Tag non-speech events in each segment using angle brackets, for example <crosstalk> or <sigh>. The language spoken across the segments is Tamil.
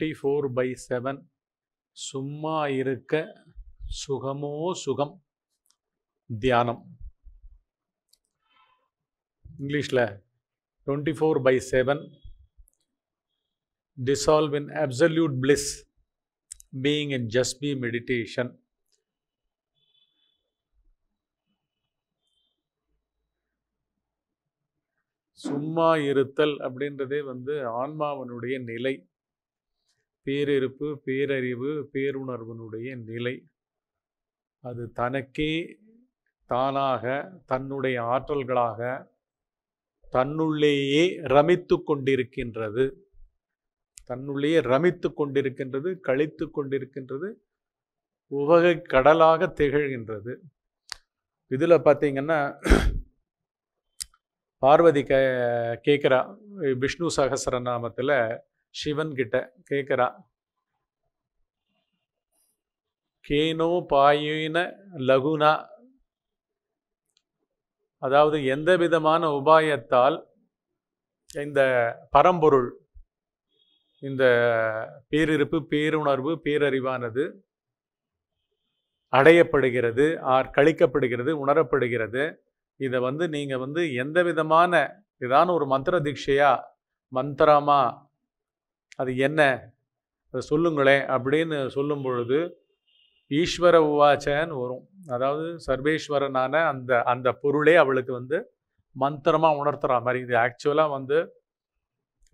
டுவெண்ட்டி ஃபோர் பை செவன் சும்மா இருக்க சுகமோ சுகம் தியானம் இங்கிலீஷில் twenty four by seven dissolve in absolute bliss being in just be meditation சும்மா இருத்தல் அப்படின்றதே வந்து ஆன்மாவனுடைய நிலை பேரிருப்பு பேரறிவு பேருணர்வனுடைய நிலை அது தனக்கே தானாக தன்னுடைய ஆற்றல்களாக தன்னுள்ளேயே ரமித்து கொண்டிருக்கின்றது தன்னுள்ளேயே ரமித்து கொண்டிருக்கின்றது கழித்து கொண்டிருக்கின்றது உவகை கடலாக திகழ்கின்றது இதில் பார்த்தீங்கன்னா பார்வதி க கேட்குறா விஷ்ணு சகசரநாமத்தில் சிவன் கிட்ட கேட்குறா கேனோ பாயின லகுனா அதாவது எந்த விதமான உபாயத்தால் இந்த பரம்பொருள் இந்த பேரிருப்பு பேருணர்வு பேரறிவானது அடையப்படுகிறது ஆர் கழிக்கப்படுகிறது உணரப்படுகிறது இதை வந்து நீங்கள் வந்து எந்த விதமான இதான ஒரு மந்திர தீட்சையா மந்திரமாக அது என்ன அதை சொல்லுங்களேன் அப்படின்னு சொல்லும் பொழுது ஈஸ்வர உவாச்சன்னு வரும் அதாவது சர்வேஸ்வரனான அந்த அந்த பொருளே அவளுக்கு வந்து மந்திரமாக உணர்த்துற மாதிரி இது ஆக்சுவலாக வந்து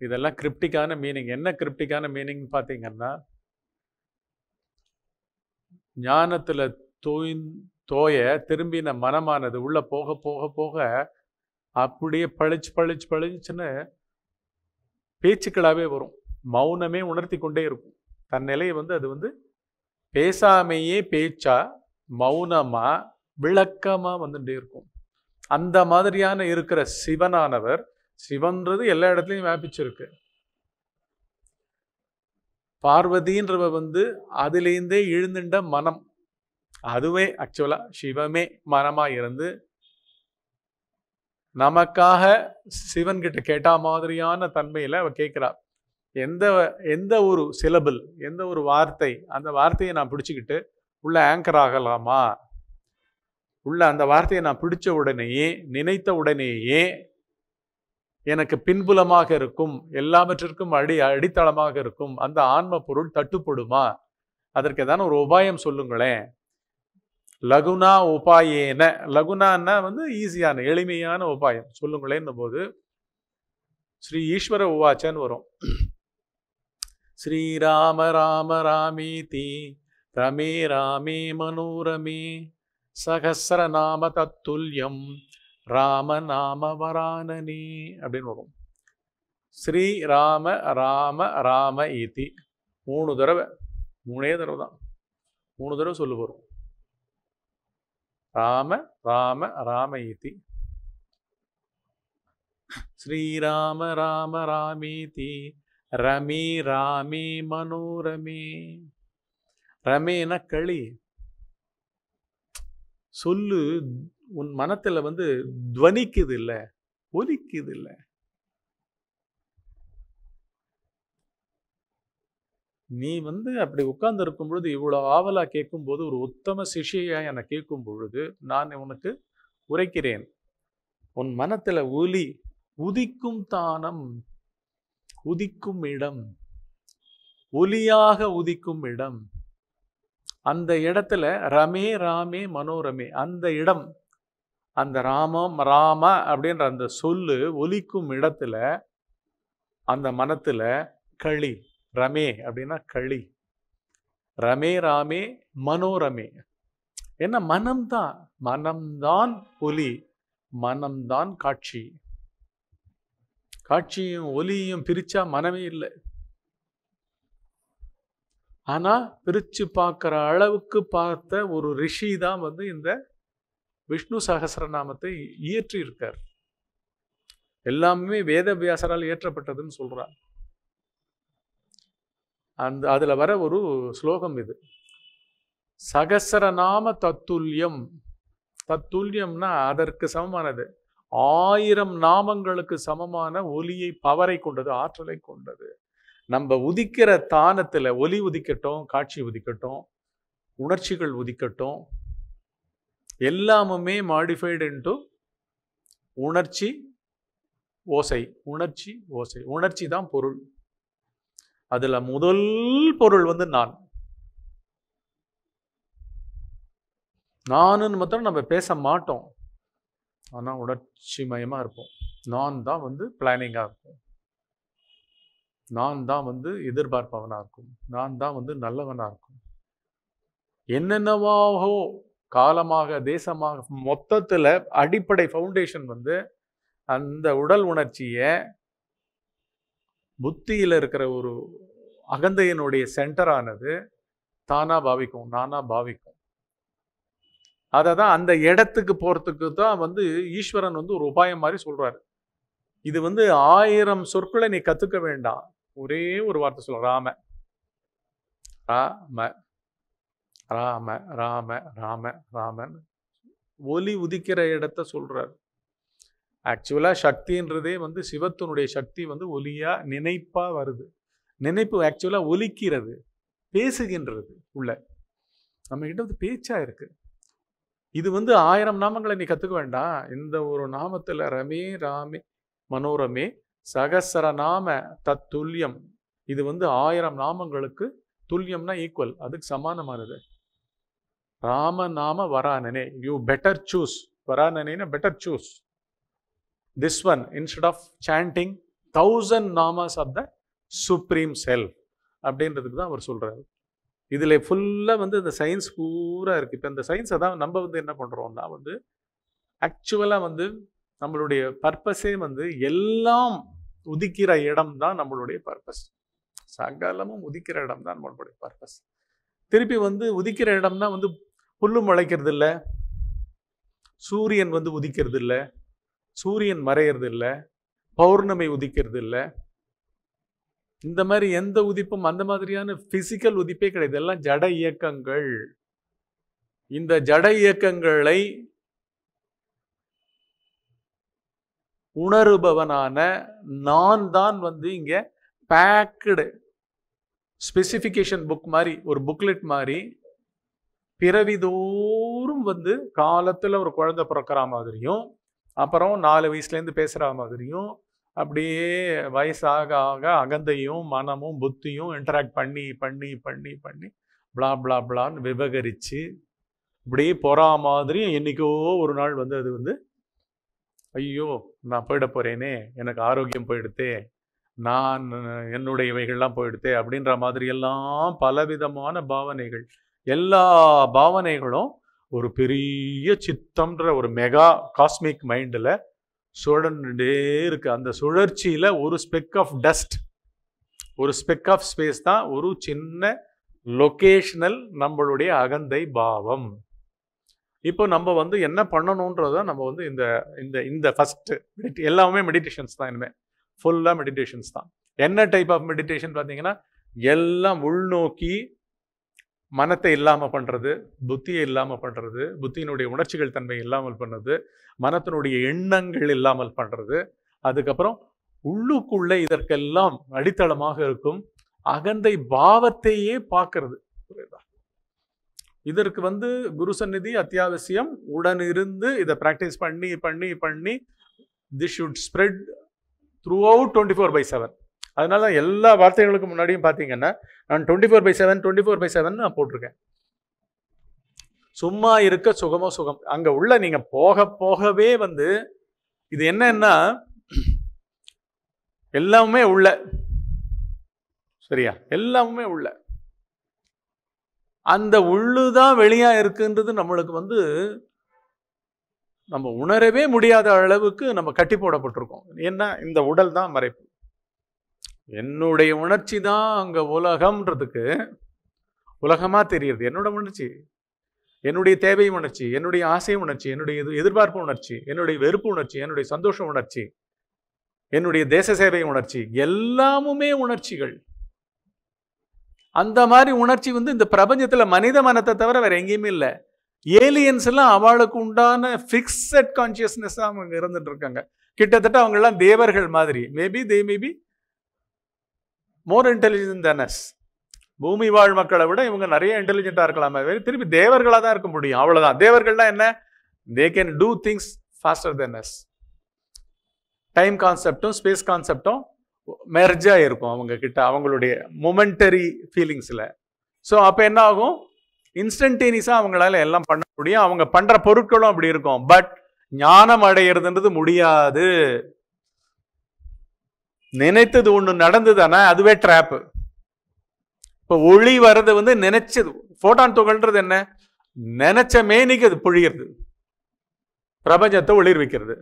இதெல்லாம் கிரிப்டிக்கான மீனிங் என்ன கிரிப்டிக்கான மீனிங் பார்த்தீங்கன்னா ஞானத்தில் தோய் தோய திரும்பின மனமானது உள்ளே போக போக போக அப்படியே பழிச்சு பழிச்சு பழிச்சுன்னு பேச்சுக்களாகவே வரும் மௌனமே உணர்த்தி கொண்டே இருக்கும் தன் நிலையை வந்து அது வந்து பேசாமையே பேச்சா மௌனமாக விளக்கமாக வந்துட்டே இருக்கும் அந்த மாதிரியான இருக்கிற சிவனானவர் சிவன்றது எல்லா இடத்துலையும் வியாபிச்சிருக்கு பார்வதின்றவ வந்து அதுலேருந்தே இழுந்துட்ட மனம் அதுவே ஆக்சுவலாக சிவமே மனமாக இருந்து நமக்காக சிவன்கிட்ட கேட்டா மாதிரியான தன்மையில் அவள் கேட்குறா எந்த எந்த ஒரு சிலபிள் எந்த ஒரு வார்த்தை அந்த வார்த்தையை நான் பிடிச்சிக்கிட்டு உள்ள ஆங்கர் ஆகலாமா உள்ள அந்த வார்த்தையை நான் பிடிச்ச உடனேயே நினைத்த உடனேயே எனக்கு பின்புலமாக இருக்கும் எல்லாவற்றிற்கும் அடி அடித்தளமாக இருக்கும் அந்த ஆன்ம பொருள் தட்டுப்படுமா அதற்கு ஏதாவது ஒரு உபாயம் சொல்லுங்களேன் லகுனா உபாயேன லகுனான்னா வந்து ஈஸியான எளிமையான உபாயம் சொல்லுங்களேன்னு போது ஸ்ரீ ஈஸ்வர உவாச்சன்னு வரும் ஸ்ரீராம ராம ராமீதி ரமே ராமே மனோரமே சகசிரநாம தத்துல்யம் ராம நாம வரானனே அப்படின்னு வரும் ஸ்ரீராம ராம ராம ஈதி மூணு தடவை மூணே தடவை தான் மூணு தடவை சொல்லு வரும் ராம ராம ராம ஈதி ஸ்ரீராம ராம ராமீதி ரமி ராமி மனோரமி ரமேனா களி சொல்லு உன் மனத்தில் வந்து துவனிக்குது இல்லை ஒலிக்குது இல்லை நீ வந்து அப்படி உட்கார்ந்து இருக்கும் பொழுது இவ்வளோ ஆவலாக போது ஒரு உத்தம சிஷியா என்னை கேட்கும் பொழுது நான் உனக்கு உரைக்கிறேன் உன் மனத்தில் ஒலி உதிக்கும் தானம் உதிக்கும் இடம் ஒலியாக உதிக்கும் இடம் அந்த இடத்துல ரமே ராமே மனோரமே அந்த இடம் அந்த ராமம் ராம அப்படின்ற அந்த சொல்லு ஒலிக்கும் இடத்துல அந்த மனத்தில் களி ரமே அப்படின்னா களி ரமே ராமே மனோரமே என்ன மனம்தான் மனம்தான் ஒலி மனம்தான் காட்சி காட்சியும் ஒலியும் பிரிச்சா மனமே இல்லை ஆனால் பிரித்து பார்க்குற அளவுக்கு பார்த்த ஒரு ரிஷி தான் வந்து இந்த விஷ்ணு சகசரநாமத்தை இயற்றி இருக்கார் எல்லாமே வேதவியாசரால் இயற்றப்பட்டதுன்னு சொல்கிறார் அந்த அதில் வர ஒரு ஸ்லோகம் இது சகசரநாம தத்துல்யம் தத்துல்யம்னா அதற்கு சமமானது ஆயிரம் நாமங்களுக்கு சமமான ஒலியை பவரை கொண்டது ஆற்றலை கொண்டது நம்ம உதிக்கிற தானத்தில் ஒலி உதிக்கட்டும் காட்சி உதிக்கட்டும் உணர்ச்சிகள் உதிக்கட்டும் எல்லாமுமே மாடிஃபைடு இன்ட்டு உணர்ச்சி ஓசை உணர்ச்சி ஓசை உணர்ச்சி தான் பொருள் அதில் முதல் பொருள் வந்து நான் நானுன்னு மாத்திரம் நம்ம பேச மாட்டோம் ஆனால் உணர்ச்சி மயமாக இருப்போம் நான் தான் வந்து பிளானிங்காக இருக்கும் நான் தான் வந்து எதிர்பார்ப்பவனாக இருக்கும் நான் தான் வந்து நல்லவனாக இருக்கும் என்னென்னவாகோ காலமாக தேசமாக மொத்தத்தில் அடிப்படை ஃபவுண்டேஷன் வந்து அந்த உடல் உணர்ச்சியை புத்தியில் இருக்கிற ஒரு அகந்தையனுடைய சென்டரானது தானாக பாவிக்கும் நானாக பாவிக்கும் அதை தான் அந்த இடத்துக்கு போகிறதுக்கு தான் வந்து ஈஸ்வரன் வந்து ஒரு உபாயம் மாதிரி சொல்கிறாரு இது வந்து ஆயிரம் சொற்களை நீ கற்றுக்க வேண்டாம் ஒரே ஒரு வார்த்தை சொல்ல ராம ராம ராம ராம ராம ராமன் ஒலி உதிக்கிற இடத்த சொல்கிறார் ஆக்சுவலாக சக்தின்றதே வந்து சிவத்தினுடைய சக்தி வந்து ஒலியாக நினைப்பாக வருது நினைப்பு ஆக்சுவலாக ஒலிக்கிறது பேசுகின்றது உள்ள நம்மகிட்ட வந்து பேச்சாக இருக்குது இது வந்து ஆயிரம் நாமங்களை நீ கற்றுக்க வேண்டாம் இந்த ஒரு நாமத்தில் ரமே ராமே மனோரமே சகசர நாம தத்துல்யம் இது வந்து ஆயிரம் நாமங்களுக்கு துல்லியம்னா ஈக்குவல் அதுக்கு சமானமானது ராம நாம வரானனே யூ பெட்டர் சூஸ் வரானனேனா better choose this one instead of chanting thousand நாமஸ் ஆஃப் த சுப்ரீம் செல் அப்படின்றதுக்கு தான் அவர் சொல்கிறார் இதில் ஃபுல்லாக வந்து இந்த சயின்ஸ் பூரா இருக்குது இப்போ இந்த சயின்ஸை தான் நம்ம வந்து என்ன பண்ணுறோம்னா வந்து ஆக்சுவலாக வந்து நம்மளுடைய பர்பஸே வந்து எல்லாம் உதிக்கிற இடம் தான் நம்மளுடைய பர்பஸ் சகலமும் உதிக்கிற இடம் தான் நம்மளுடைய பர்பஸ் திருப்பி வந்து உதிக்கிற இடம்னா வந்து புல்லு முளைக்கிறது இல்லை சூரியன் வந்து உதிக்கிறது இல்லை சூரியன் மறையிறது இல்லை பௌர்ணமி உதிக்கிறது இல்லை இந்த மாதிரி எந்த உதிப்பும் அந்த மாதிரியான பிசிக்கல் உதிப்பே கிடையாது எல்லாம் ஜட இயக்கங்கள் இந்த ஜட இயக்கங்களை உணருபவனான நான் தான் வந்து இங்கே பேக்கடு ஸ்பெசிஃபிகேஷன் புக் மாதிரி ஒரு புக்லெட் மாதிரி பிறவிதோறும் வந்து காலத்தில் ஒரு குழந்தை பிறக்கிற மாதிரியும் அப்புறம் நாலு வயசுலேருந்து பேசுகிற மாதிரியும் அப்படியே வயசாக ஆக அகந்தையும் மனமும் புத்தியும் இன்டராக்ட் பண்ணி பண்ணி பண்ணி பண்ணி பிளா பிளா பிளான்னு விபகரித்து இப்படியே போகிற மாதிரி என்றைக்கோ ஒரு நாள் வந்து அது வந்து ஐயோ நான் போயிட போகிறேனே எனக்கு ஆரோக்கியம் போயிடுத்தே நான் என்னுடைய இவைகள்லாம் போயிடுத்தே அப்படின்ற மாதிரி எல்லாம் பலவிதமான பாவனைகள் எல்லா பாவனைகளும் ஒரு பெரிய சித்தம்ன்ற ஒரு மெகா காஸ்மிக் மைண்டில் சுழன்றுட்டே இருக்கு அந்த சுழற்சியில் ஒரு ஸ்பெக் ஆஃப் டஸ்ட் ஒரு ஸ்பெக் ஆஃப் ஸ்பேஸ் தான் ஒரு சின்ன லொக்கேஷனல் நம்மளுடைய அகந்தை பாவம் இப்போ நம்ம வந்து என்ன பண்ணணுன்றத நம்ம வந்து இந்த இந்த இந்த ஃபஸ்ட்டு மெடிட் எல்லாமே மெடிடேஷன்ஸ் தான் இனிமேல் ஃபுல்லாக மெடிடேஷன்ஸ் தான் என்ன டைப் ஆஃப் மெடிடேஷன் பார்த்தீங்கன்னா எல்லாம் உள்நோக்கி மனத்தை இல்லாமல் பண்ணுறது புத்தியை இல்லாமல் பண்ணுறது புத்தியினுடைய உணர்ச்சிகள் தன்மை இல்லாமல் பண்ணுறது மனத்தினுடைய எண்ணங்கள் இல்லாமல் பண்ணுறது அதுக்கப்புறம் உள்ளுக்குள்ளே இதற்கெல்லாம் அடித்தளமாக இருக்கும் அகந்தை பாவத்தையே பார்க்கறது புரியுதா இதற்கு வந்து குரு சந்நிதி அத்தியாவசியம் உடன் இருந்து இதை ப்ராக்டிஸ் பண்ணி பண்ணி பண்ணி this should spread throughout twenty four by seven அதனால தான் எல்லா வார்த்தைகளுக்கு முன்னாடியும் பார்த்தீங்கன்னா நான் twenty four by seven twenty four by seven நான் போட்டிருக்கேன் சும்மா இருக்க சுகமோ சுகம் அங்கே உள்ள நீங்கள் போக போகவே வந்து இது என்னன்னா எல்லாமே உள்ள சரியா எல்லாமே உள்ள அந்த உள்ளுதான் வெளியா இருக்குன்றது நம்மளுக்கு வந்து நம்ம உணரவே முடியாத அளவுக்கு நம்ம கட்டி போடப்பட்டிருக்கோம் ஏன்னா இந்த உடல் தான் மறைப்பு என்னுடைய உணர்ச்சி தான் அங்கே உலகம்ன்றதுக்கு உலகமாக தெரியுது என்னோட உணர்ச்சி என்னுடைய தேவை உணர்ச்சி என்னுடைய ஆசை உணர்ச்சி என்னுடைய எதிர்பார்ப்பு உணர்ச்சி என்னுடைய வெறுப்பு உணர்ச்சி என்னுடைய சந்தோஷ உணர்ச்சி என்னுடைய தேச சேவை உணர்ச்சி எல்லாமுமே உணர்ச்சிகள் அந்த மாதிரி உணர்ச்சி வந்து இந்த பிரபஞ்சத்தில் மனித மனத்தை தவிர வேற எங்கேயுமே இல்லை ஏலியன்ஸ் எல்லாம் அவளுக்கு உண்டான ஃபிக்ஸட் கான்சியஸ்னஸ் அவங்க இருந்துட்டு இருக்காங்க கிட்டத்தட்ட அவங்கெல்லாம் தேவர்கள் மாதிரி maybe they maybe more intelligent then us பூமி வாழ் மக்களை விட இவங்க நிறைய இன்டெலிஜென்ட்டாக இருக்கலாமே திருப்பி தேவர்களாக தான் இருக்க முடியும் அவ்வளோதான் தேவர்கள்லாம் என்ன they can do things faster then us time கான்செப்டும் ஸ்பேஸ் கான்செப்டும் மெர்ஜாக இருக்கும் அவங்க கிட்ட அவங்களுடைய மொமெண்டரி ஃபீலிங்ஸில் ஸோ அப்போ என்ன ஆகும் இன்ஸ்டன்டேனியஸாக அவங்களால எல்லாம் பண்ண முடியும் அவங்க பண்ணுற பொருட்களும் அப்படி இருக்கும் பட் ஞானம் அடையிறதுன்றது முடியாது நினைத்தது ஒன்று நடந்ததுன்னா அதுவே ட்ராப்பு இப்போ ஒளி வர்றது வந்து நினைச்சது ஃபோட்டான் துகள்ன்றது என்ன நினைச்ச மேனிக்கு அது பொழிகிறது பிரபஞ்சத்தை ஒளிர் வைக்கிறது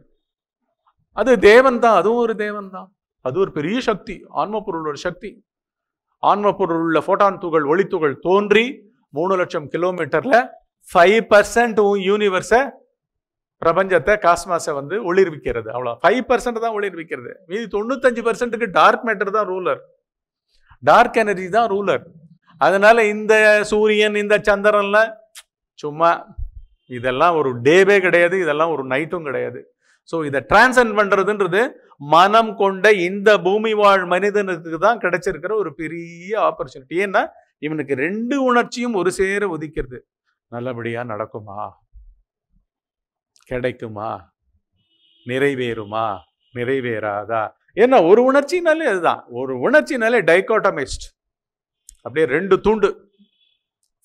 அது தேவன் தான் அதுவும் ஒரு தேவன் தான் அது ஒரு பெரிய சக்தி ஆன்ம பொருளோட சக்தி ஆன்ம பொருள் உள்ள ஃபோட்டான் துகள் ஒளித்துகள் தோன்றி மூணு லட்சம் கிலோமீட்டர்ல ஃபைவ் பர்சன்ட் யூனிவர்ஸை பிரபஞ்சத்தை காஸ்மாஸை வந்து ஒளிர்விக்கிறது அவ்வளோ ஃபைவ் பர்சன்ட் தான் ஒளிர்விக்கிறது மீதி தொண்ணூத்தஞ்சு பர்சன்ட்டுக்கு டார்க் மேட்டர் தான் ரூலர் டார்க் எனர்ஜி தான் ரூலர் அதனால இந்த சூரியன் இந்த சந்திரன்ல சும்மா இதெல்லாம் ஒரு டேவே கிடையாது இதெல்லாம் ஒரு நைட்டும் கிடையாது ஸோ இதை டிரான்சன் பண்ணுறதுன்றது மனம் கொண்ட இந்த பூமி வாழ் மனிதனுக்கு தான் கிடைச்சிருக்கிற ஒரு பெரிய ஆப்பர்ச்சுனிட்டி ஏன்னா இவனுக்கு ரெண்டு உணர்ச்சியும் ஒரு சேர ஒதுக்கிறது நல்லபடியாக நடக்குமா கிடைக்குமா நிறைவேறுமா நிறைவேறாதா என்ன ஒரு உணர்ச்சினாலே அதுதான் ஒரு உணர்ச்சினாலே டைகோட்டமைஸ்ட் அப்படியே ரெண்டு தூண்டு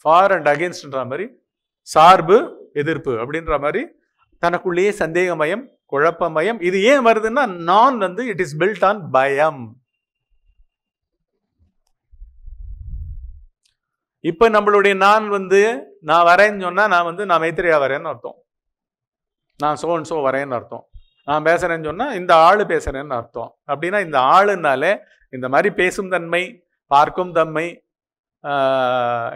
ஃபார் அண்ட் அகேன்ஸ்ட்ன்ற மாதிரி சார்பு எதிர்ப்பு அப்படின்ற மாதிரி தனக்குள்ளேயே சந்தேகமயம் குழப்பமயம் இது ஏன் வருதுன்னா நான் வந்து இட் இஸ் பில்ட் ஆன் பயம் இப்போ நம்மளுடைய நான் வந்து நான் வரேன்னு சொன்னால் நான் வந்து நான் மைத்திரியா வரேன்னு அர்த்தம் நான் சோன் சோ வரேன்னு அர்த்தம் நான் பேசுகிறேன்னு சொன்னால் இந்த ஆள் பேசுகிறேன்னு அர்த்தம் அப்படின்னா இந்த ஆளுனாலே இந்த மாதிரி பேசும் தன்மை பார்க்கும் தன்மை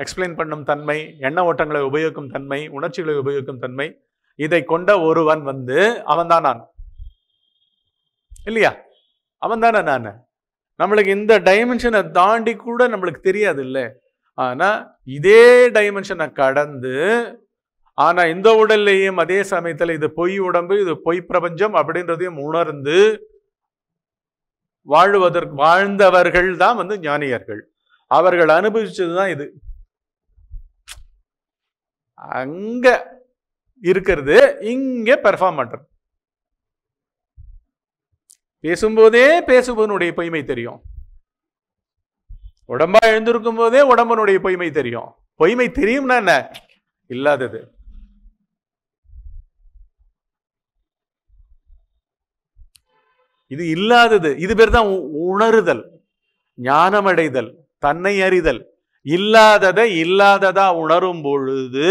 எக்ஸ்பிளைன் பண்ணும் தன்மை எண்ண ஓட்டங்களை உபயோகிக்கும் தன்மை உணர்ச்சிகளை உபயோகிக்கும் தன்மை இதை கொண்ட ஒருவன் வந்து அவன்தான் நான் இல்லையா அவன் தானே நான் நம்மளுக்கு இந்த டைமென்ஷனை தாண்டி கூட நம்மளுக்கு தெரியாது இல்லை ஆனால் இதே டைமென்ஷனை கடந்து ஆனால் இந்த உடல்லையும் அதே சமயத்தில் இது பொய் உடம்பு இது பொய் பிரபஞ்சம் அப்படின்றதையும் உணர்ந்து வாழ்வதற்கு வாழ்ந்தவர்கள் தான் வந்து ஞானியர்கள் அவர்கள் அனுபவிச்சது தான் இது அங்க இருக்கிறது இங்க பெர்ஃபார்ம் பண்றது பேசும்போதே பேசுபவனுடைய பொய்மை தெரியும் உடம்பா எழுந்திருக்கும் போதே உடம்பனுடைய பொய்மை தெரியும் பொய்மை தெரியும்னா என்ன இல்லாதது இது இல்லாதது இது பேர் தான் உணருதல் ஞானமடைதல் தன்னை அறிதல் இல்லாததை இல்லாததா உணரும் பொழுது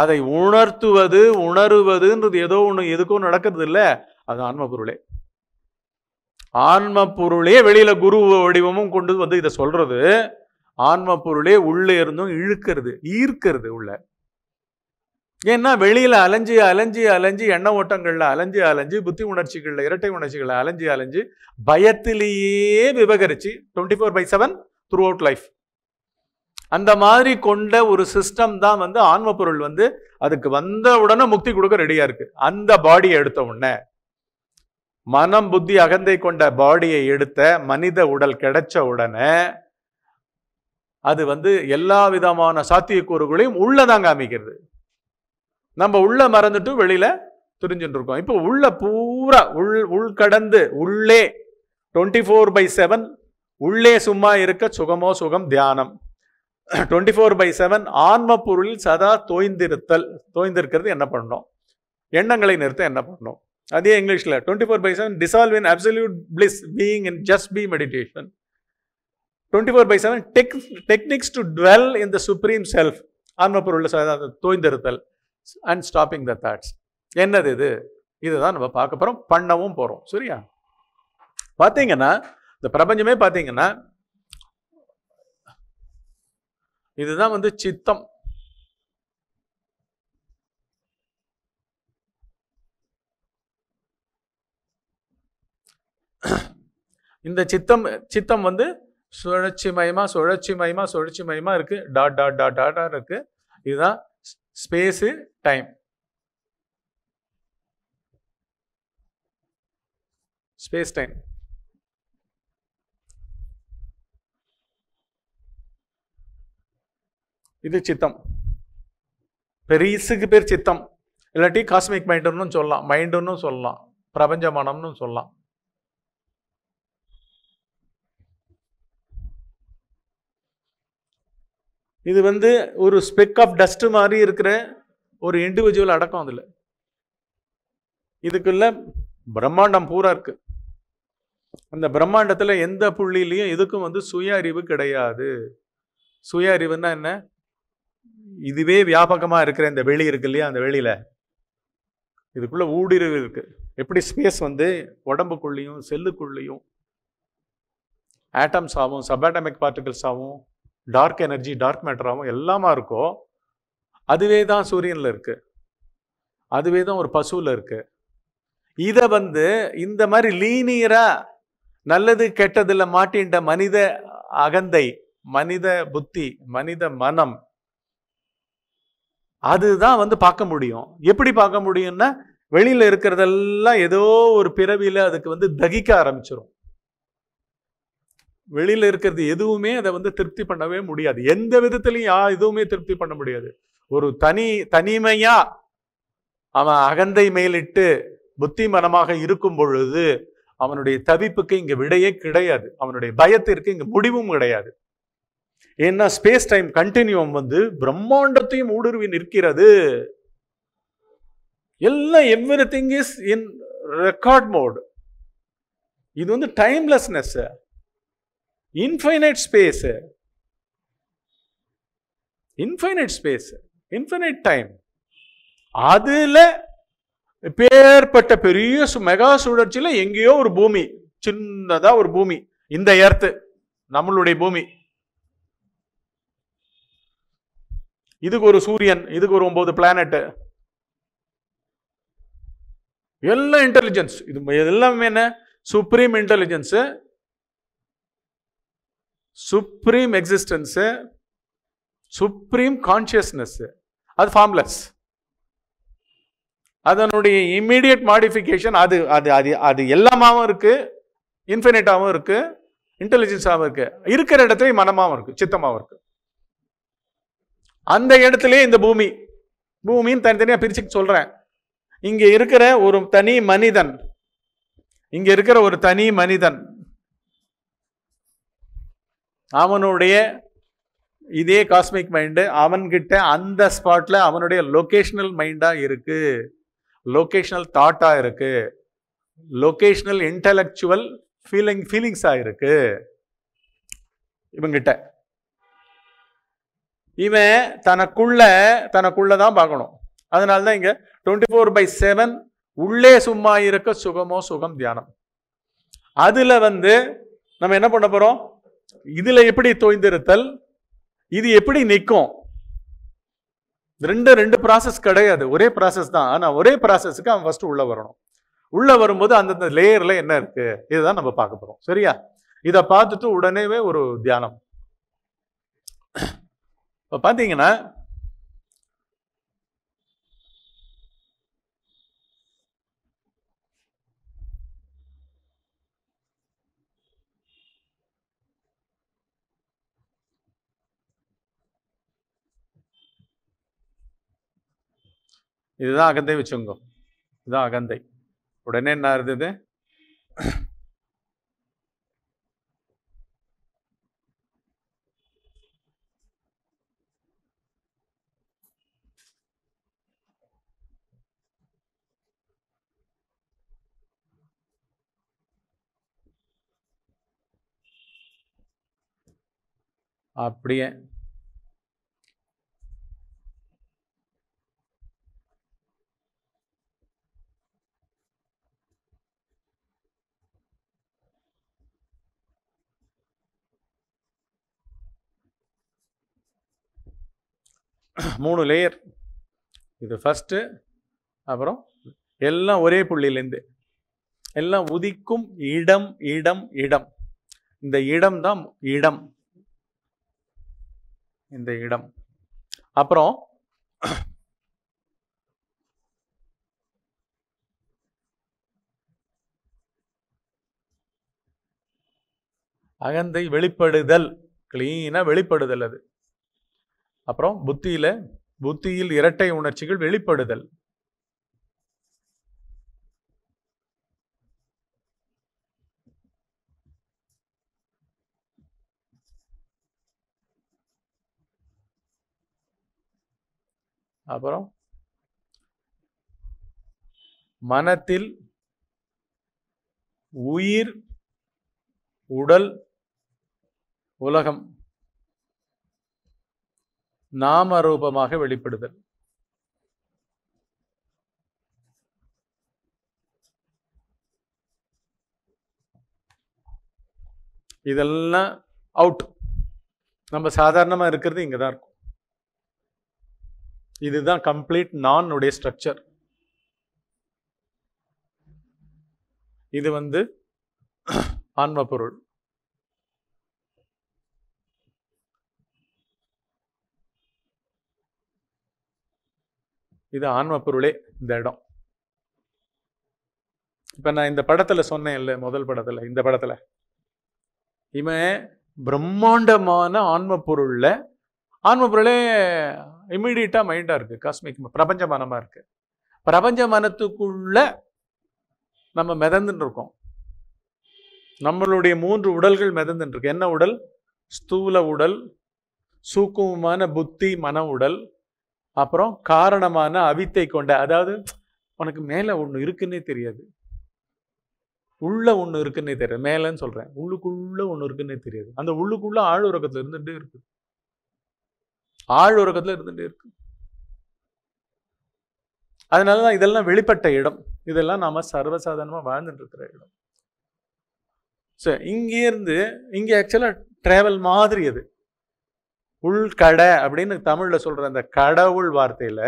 அதை உணர்த்துவது உணருவதுன்றது ஏதோ ஒன்று எதுக்கும் நடக்கிறது இல்லை அது ஆன்ம பொருளே ஆன்ம பொருளே வெளியில குரு வடிவமும் கொண்டு வந்து இதை சொல்றது ஆன்ம பொருளே உள்ளே இருந்தும் இழுக்கிறது ஈர்க்கிறது உள்ள ஏன்னா வெளியில் அலைஞ்சி அலைஞ்சி அலைஞ்சி எண்ண ஓட்டங்களில் அலைஞ்சி அலைஞ்சி புத்தி உணர்ச்சிகளில் இரட்டை உணர்ச்சிகளில் அலைஞ்சி அலைஞ்சு பயத்திலேயே விவகரிச்சு twenty four by seven throughout life அந்த மாதிரி கொண்ட ஒரு சிஸ்டம் தான் வந்து ஆன்ம பொருள் வந்து அதுக்கு வந்த உடனே முக்தி கொடுக்க ரெடியாக இருக்குது அந்த பாடியை எடுத்த உடனே மனம் புத்தி அகந்தை கொண்ட பாடியை எடுத்த மனித உடல் கிடைச்ச உடனே அது வந்து எல்லா விதமான சாத்தியக்கூறுகளையும் உள்ளதாங்க அமைக்கிறது நம்ம உள்ள மறந்துட்டு வெளியில துரிஞ்சுட்டு இருக்கோம் இப்போ உள்ள பூரா உள் உள்கடந்து உள்ளே டுவெண்ட்டி ஃபோர் பை செவன் உள்ளே சும்மா இருக்க சுகமோ சுகம் தியானம் டுவெண்ட்டி ஃபோர் பை செவன் ஆன்ம பொருளில் சதா தோய்ந்திருத்தல் தோய்ந்திருக்கிறது என்ன பண்ணோம் எண்ணங்களை நிறுத்த என்ன பண்ணோம் அதே இங்கிலீஷில் twenty four by seven dissolve in absolute bliss being in just be meditation twenty four by seven tech techniques to dwell in the supreme self ஆன்ம பொருளில் சதா தோய்ந்திருத்தல் அண்ட் ஸ்டாப்பிங் த தாட்ஸ் என்னது இது இதுதான் நம்ம பார்க்க போகிறோம் பண்ணவும் போகிறோம் சரியா பார்த்தீங்கன்னா இந்த பிரபஞ்சமே பார்த்தீங்கன்னா இதுதான் வந்து சித்தம் இந்த சித்தம் சித்தம் வந்து சுழற்சி மயமா சுழற்சி மயமா சுழற்சி மயமா இருக்கு டாட் டாட் டாட் டாட்டா இருக்கு இதுதான் స్పేస్ టైం స్పేస్ టైం ഇത് ചിത്തം பெரிசுக்கு பேர் சித்தம் இல்லாட்டி காஸ்மிக் மைண்டுன்னு சொல்லலாம் மைண்டுன்னு சொல்லலாம் பிரபஞ்ச மனம்னு சொல்லலாம் இது வந்து ஒரு ஸ்பெக் ஆஃப் டஸ்ட் மாதிரி இருக்கிற ஒரு இண்டிவிஜுவல் அடக்கம் அதில் இதுக்குள்ள பிரம்மாண்டம் பூரா இருக்கு அந்த பிரம்மாண்டத்தில் எந்த புள்ளிலையும் இதுக்கும் வந்து சுய அறிவு கிடையாது சுய அறிவுனா என்ன இதுவே வியாபகமாக இருக்கிற இந்த வெளி இருக்கு இல்லையா அந்த வெளியில் இதுக்குள்ளே ஊடுருவு இருக்குது எப்படி ஸ்பேஸ் வந்து உடம்புக்குள்ளேயும் செல்லுக்குள்ளேயும் ஆட்டம்ஸ் ஆகும் சப்பாட்டமிக் பார்ட்டிகல்ஸ் ஆகும் டார்க் எனர்ஜி டார்க் மேட்டராகவும் எல்லாமா இருக்கோ அதுவே தான் சூரியனில் இருக்குது அதுவே தான் ஒரு பசுவில் இருக்குது இதை வந்து இந்த மாதிரி லீனியராக நல்லது கெட்டதில் மாட்டின்ற மனித அகந்தை மனித புத்தி மனித மனம் அதுதான் வந்து பார்க்க முடியும் எப்படி பார்க்க முடியும்னா வெளியில் இருக்கிறதெல்லாம் ஏதோ ஒரு பிறவியில் அதுக்கு வந்து தகிக்க ஆரம்பிச்சிடும் வெளியில் இருக்கிறது எதுவுமே அதை வந்து திருப்தி பண்ணவே முடியாது எந்த விதத்துலையும் யா எதுவுமே திருப்தி பண்ண முடியாது ஒரு தனி தனிமையா அவன் அகந்தை மேலிட்டு புத்தி மனமாக இருக்கும் பொழுது அவனுடைய தவிப்புக்கு இங்க விடையே கிடையாது அவனுடைய பயத்திற்கு இங்க முடிவும் கிடையாது ஏன்னா ஸ்பேஸ் டைம் கண்டினியூம் வந்து பிரம்மாண்டத்தையும் ஊடுருவி நிற்கிறது எல்லாம் everything is in record mode இது வந்து timelessness infinite space infinite space infinite time அதில் பேர்பட்ட பெரிய மெகா சுழற்சியில் எங்கேயோ ஒரு பூமி சின்னதாக ஒரு பூமி இந்த எர்த்து நம்மளுடைய பூமி இதுக்கு ஒரு சூரியன் இதுக்கு ஒரு ஒன்பது பிளானட் எல்லாம் இன்டெலிஜென்ஸ் இது எல்லாமே என்ன supreme intelligence supreme existence supreme consciousness அது ஃபார்ம்லெஸ் அதனுடைய இம்மீடியட் மாடிஃபிகேஷன் அது அது அது அது எல்லாமாவும் இருக்குது இன்ஃபினிட்டாகவும் இருக்குது இன்டெலிஜென்ஸாகவும் இருக்குது இருக்கிற இடத்துல மனமாகவும் இருக்குது சித்தமாகவும் இருக்குது அந்த இடத்துலையே இந்த பூமி பூமின்னு தனித்தனியாக பிரிச்சு சொல்கிறேன் இங்கே இருக்கிற ஒரு தனி மனிதன் இங்கே இருக்கிற ஒரு தனி மனிதன் அவனுடைய இதே காஸ்மிக் மைண்டு அவன்கிட்ட அந்த ஸ்பாட்டில் அவனுடைய லொக்கேஷ்னல் மைண்டாக இருக்குது லொக்கேஷ்னல் தாட்டாக இருக்குது லொக்கேஷ்னல் இன்டலெக்சுவல் ஃபீலிங் ஃபீலிங்ஸாக இருக்குது இவங்கிட்ட இவன் தனக்குள்ள தனக்குள்ள தான் பார்க்கணும் அதனால தான் இங்கே டுவெண்ட்டி ஃபோர் பை செவன் உள்ளே சும்மா இருக்க சுகமோ சுகம் தியானம் அதில் வந்து நம்ம என்ன பண்ண போகிறோம் இதுல எப்படி தோய்ந்திருத்தல் இது எப்படி நிற்கும் ரெண்டு ரெண்டு ப்ராசஸ் கிடையாது ஒரே ப்ராசஸ் தான் ஆனால் ஒரே ப்ராசஸுக்கு அவன் ஃபஸ்ட்டு உள்ளே வரணும் உள்ளே வரும்போது அந்தந்த லேயரில் என்ன இருக்குது இதுதான் நம்ம பார்க்க போகிறோம் சரியா இதை பார்த்துட்டு உடனேவே ஒரு தியானம் இப்போ பார்த்தீங்கன்னா இதுதான் அகந்தை வச்சுங்கோ இதுதான் அகந்தை உடனே என்ன இருந்தது அப்படியே <clears throat> மூணு லேயர் இது ஃபஸ்ட்டு அப்புறம் எல்லாம் ஒரே புள்ளியிலேருந்து எல்லாம் உதிக்கும் இடம் இடம் இடம் இந்த இடம் தான் இடம் இந்த இடம் அப்புறம் அகந்தை வெளிப்படுதல் கிளீனாக வெளிப்படுதல் அது அப்புறம் புத்தியில் புத்தியில் இரட்டை உணர்ச்சிகள் வெளிப்படுதல் அப்புறம் மனத்தில் உயிர் உடல் உலகம் நாம ரூபமாக வெளிப்படுதல் இதெல்லாம் அவுட் நம்ம சாதாரணமாக இருக்கிறது இங்கே தான் இருக்கும் இதுதான் கம்ப்ளீட் உடைய ஸ்ட்ரக்சர் இது வந்து ஆன்ம பொருள் இது ஆன்ம பொருளே இந்த இடம் இப்போ நான் இந்த படத்தில் சொன்னேன் இல்லை முதல் படத்தில் இந்த படத்தில் இவன் பிரம்மாண்டமான ஆன்ம பொருளில் ஆன்ம பொருளே இம்மிடியட்டாக மைண்டாக இருக்குது காஸ்மிக் பிரபஞ்ச மனமாக இருக்குது பிரபஞ்ச மனத்துக்குள்ளே நம்ம மிதந்துட்டு இருக்கோம் நம்மளுடைய மூன்று உடல்கள் மிதந்துட்டு இருக்கு என்ன உடல் ஸ்தூல உடல் சூக்குமமான புத்தி மன உடல் அப்புறம் காரணமான அவித்தை கொண்ட அதாவது உனக்கு மேலே ஒன்று இருக்குன்னே தெரியாது உள்ளே ஒன்று இருக்குன்னே தெரியாது மேலேன்னு சொல்கிறேன் உள்ளுக்குள்ளே ஒன்று இருக்குன்னே தெரியாது அந்த உள்ளுக்குள்ளே ஆழ் உறக்கத்தில் இருந்துகிட்டே இருக்குது ஆழ் உறக்கத்தில் இருந்துகிட்டே இருக்குது அதனால தான் இதெல்லாம் வெளிப்பட்ட இடம் இதெல்லாம் நாம் சர்வசாதாரணமாக வாழ்ந்துட்டு இருக்கிற இடம் ஸோ இங்கேருந்து இங்கே ஆக்சுவலாக ட்ராவல் மாதிரி அது உள்கடை அப்படின்னு தமிழில் சொல்கிற அந்த கடவுள் வார்த்தையில்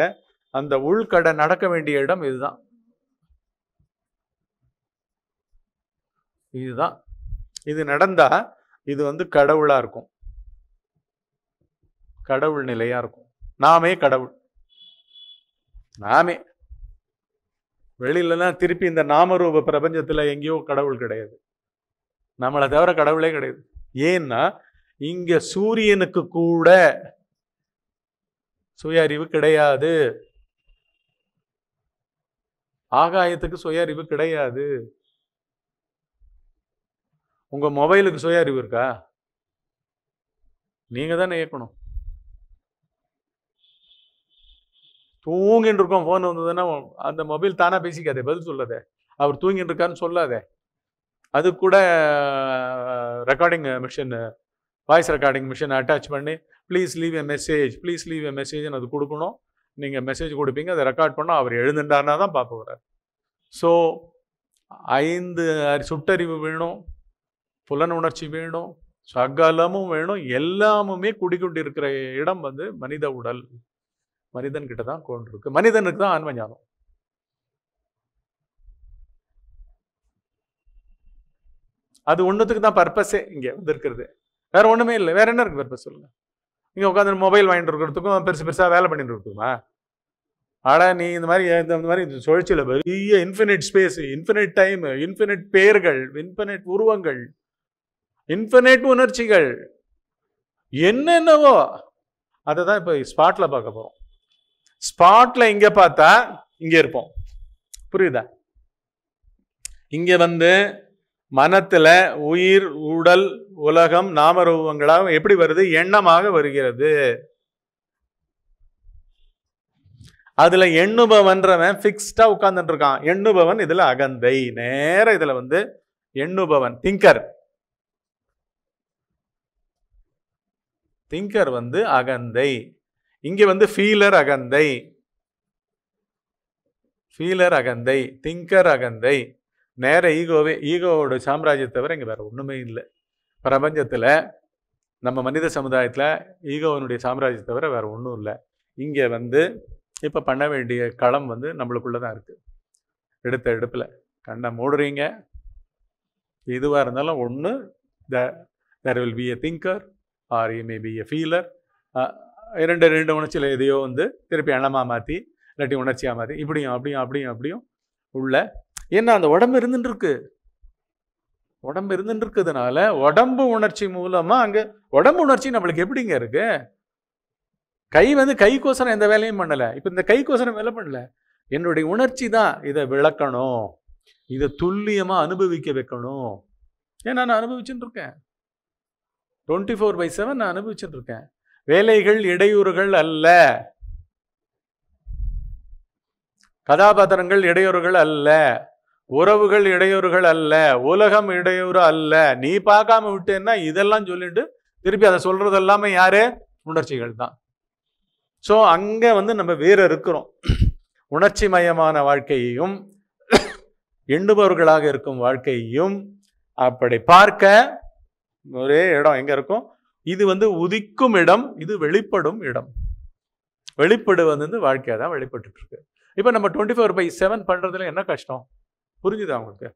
அந்த உள்கடை நடக்க வேண்டிய இடம் இதுதான் இதுதான் இது நடந்தால் இது வந்து கடவுளாக இருக்கும் கடவுள் நிலையாக இருக்கும் நாமே கடவுள் நாமே வெளியிலலாம் திருப்பி இந்த நாமரூப பிரபஞ்சத்தில் எங்கேயோ கடவுள் கிடையாது நம்மளை தவிர கடவுளே கிடையாது ஏன்னா இங்க சூரியனுக்கு கூட சுய அறிவு கிடையாது ஆகாயத்துக்கு சுய அறிவு கிடையாது உங்க மொபைலுக்கு சுய அறிவு இருக்கா நீங்க தானே இயக்கணும் தூங்கிட்டு இருக்கோம் ஃபோன் வந்ததுன்னா அந்த மொபைல் தானா பேசிக்காதே பதில் சொல்லாதே அவர் தூங்கிட்டு இருக்காருன்னு சொல்லாதே அது கூட ரெக்கார்டிங் மிஷின் வாய்ஸ் ரெக்கார்டிங் மிஷினை அட்டாச் பண்ணி please leave a message please leave a மெசேஜ்னு அது கொடுக்கணும் நீங்கள் மெசேஜ் கொடுப்பீங்க அதை ரெக்கார்ட் பண்ணால் அவர் எழுந்துட்டார்னா தான் பார்க்க வர்றார் ஸோ ஐந்து சுட்டறிவு வேணும் புலன் உணர்ச்சி வேணும் சகலமும் வேணும் எல்லாமுமே குடிக்கொண்டு இருக்கிற இடம் வந்து மனித உடல் மனிதன்கிட்ட தான் கொண்டிருக்கு மனிதனுக்கு தான் ஆன்ம ஞானம் அது ஒன்றுத்துக்கு தான் பர்பஸே இங்கே வந்திருக்கிறது வேறு ஒன்றுமே இல்லை வேறு என்ன இருக்குது பர்பஸ் சொல்லுங்கள் நீங்கள் உட்காந்து மொபைல் வாங்கிட்டு இருக்கிறதுக்கும் பெருசு பெருசாக வேலை பண்ணிட்டு இருக்குமா ஆடா நீ இந்த மாதிரி இந்த மாதிரி சுழற்சியில் பெரிய infinite space infinite time infinite பெயர்கள் இன்ஃபினிட் உருவங்கள் இன்ஃபினிட் உணர்ச்சிகள் என்னென்னவோ அதை தான் இப்போ ஸ்பாட்டில் பார்க்க போகிறோம் ஸ்பாட்டில் இங்கே பார்த்தா இங்கே இருப்போம் புரியுதா இங்கே வந்து மனத்தில் உயிர் உடல் உலகம் நாமரூபங்களாக எப்படி வருது எண்ணமாக வருகிறது அதில் எண்ணுபவன்றவன் ஃபிக்ஸ்டாக உட்கார்ந்துட்டு இருக்கான் எண்ணுபவன் இதில் அகந்தை நேர இதில் வந்து எண்ணுபவன் திங்கர் திங்கர் வந்து அகந்தை இங்கே வந்து ஃபீலர் அகந்தை ஃபீலர் அகந்தை திங்கர் அகந்தை நேர ஈகோவே ஈகோவோட சாம்ராஜ்யத்தை வர இங்கே வேறு ஒன்றுமே இல்லை பிரபஞ்சத்தில் நம்ம மனித சமுதாயத்தில் ஈகோவனுடைய சாம்ராஜ்யத்தை தவிர வேறு ஒன்றும் இல்லை இங்கே வந்து இப்போ பண்ண வேண்டிய களம் வந்து நம்மளுக்குள்ளே தான் இருக்குது எடுத்த எடுப்பில் கண்ணை மூடுறீங்க எதுவாக இருந்தாலும் ஒன்று the there will be a thinker or he may be a feeler இரண்டு ரெண்டு உணர்ச்சியில் எதையோ வந்து திருப்பி அண்ணமாக மாற்றி இல்லாட்டி உணர்ச்சியாக மாற்றி இப்படியும் அப்படியும் அப்படியும் அப்படியும் உள்ள ஏன்னா அந்த உடம்பு இருந்துருக்கு உடம்பு இருந்துட்டு இருக்கிறதுனால உடம்பு உணர்ச்சி மூலமாக அங்கே உடம்பு உணர்ச்சி நம்மளுக்கு எப்படிங்க இருக்கு கை வந்து கோசரம் எந்த வேலையும் பண்ணலை இப்போ இந்த கோசரம் வேலை பண்ணல என்னுடைய உணர்ச்சி தான் இதை விளக்கணும் இதை துல்லியமாக அனுபவிக்க வைக்கணும் ஏன்னா நான் அனுபவிச்சுட்டு இருக்கேன் டுவெண்ட்டி ஃபோர் பை செவன் நான் அனுபவிச்சுட்டு இருக்கேன் வேலைகள் இடையூறுகள் அல்ல கதாபாத்திரங்கள் இடையூறுகள் அல்ல உறவுகள் இடையூறுகள் அல்ல உலகம் இடையூறு அல்ல நீ பார்க்காம விட்டேன்னா இதெல்லாம் சொல்லிட்டு திருப்பி அதை சொல்றது எல்லாமே யாரு உணர்ச்சிகள் தான் ஸோ அங்கே வந்து நம்ம வேற இருக்கிறோம் உணர்ச்சி மயமான வாழ்க்கையையும் எண்ணுபவர்களாக இருக்கும் வாழ்க்கையையும் அப்படி பார்க்க ஒரே இடம் எங்க இருக்கும் இது வந்து உதிக்கும் இடம் இது வெளிப்படும் இடம் வெளிப்படுவது வந்து வாழ்க்கையாக தான் வெளிப்பட்டு இருக்கு இப்போ நம்ம டுவெண்ட்டி ஃபோர் பை செவன் பண்ணுறதுல என்ன கஷ்டம் புரிஞ்சுதா உங்களுக்கு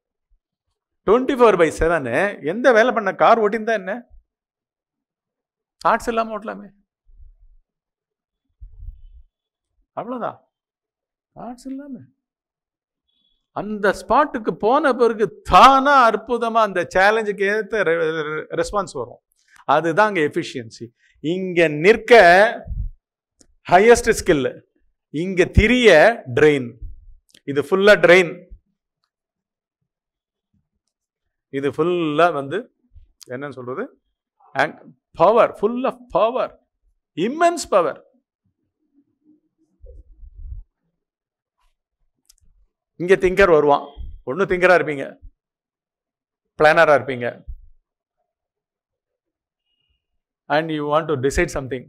டுவெண்ட்டி ஃபோர் பை செவனு எந்த வேலை பண்ண கார் ஓட்டியிருந்தா என்ன தாட்ஸ் இல்லாமல் ஓட்டலாமே அவ்வளோதான் தாட்ஸ் இல்லாமல் அந்த ஸ்பாட்டுக்கு போன பிறகு தானாக அற்புதமாக அந்த சேலஞ்சுக்கு ஏற்ற ரெஸ்பான்ஸ் வரும் அதுதான் அங்கே எஃபிஷியன்சி இங்கே நிற்க ஹையஸ்ட் ஸ்கில்லு இங்கே திரிய ட்ரெயின் இது ஃபுல்லாக ட்ரெயின் இது ஃபுல்லாக வந்து என்னன்னு சொல்கிறது and power full of power immense power இங்கே திங்கர் வருவான் ஒன்று திங்கராக இருப்பீங்க பிளானராக இருப்பீங்க and you want to decide something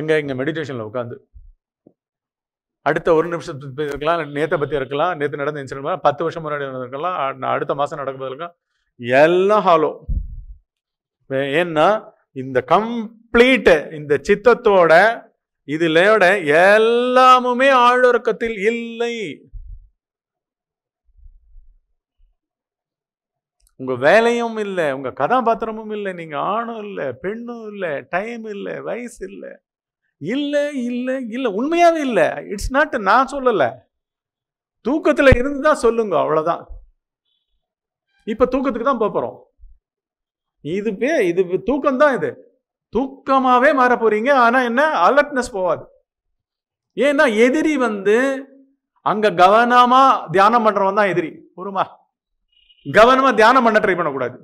எங்கே இங்கே மெடிடேஷனில் உட்காந்து அடுத்த ஒரு நிமிஷத்து பற்றி இருக்கலாம் நேற்றை பற்றி இருக்கலாம் நேற்று நடந்த இன்சிடென்ட் பத்து வருஷம் முன்னாடி நடந்திருக்கலாம் அடுத்த மாதம் நடக்க இருக்கலாம் எல்லாம் ஹாலோ ஏன்னா இந்த கம்ப்ளீட்டு இந்த சித்தத்தோட இதுலையோட எல்லாமுமே ஆழொருக்கத்தில் இல்லை உங்க வேலையும் இல்லை உங்க கதாபாத்திரமும் இல்லை நீங்க ஆணும் இல்லை பெண்ணும் இல்லை டைம் இல்லை வயசு இல்லை இல்லை இல்லை இல்லை உண்மையாகவே இல்லை இட்ஸ் நாட் நான் சொல்லலை தூக்கத்தில் இருந்து தான் சொல்லுங்க அவ்வளோதான் இப்போ தூக்கத்துக்கு தான் போகிறோம் இது பே இது தூக்கம் தான் இது தூக்கமாகவே மாற போகிறீங்க ஆனால் என்ன அலர்ட்னஸ் போகாது ஏன்னா எதிரி வந்து அங்கே கவனமாக தியானம் பண்ணுறவன் தான் எதிரி ஒருமா கவனமாக தியானம் பண்ண ட்ரை பண்ணக்கூடாது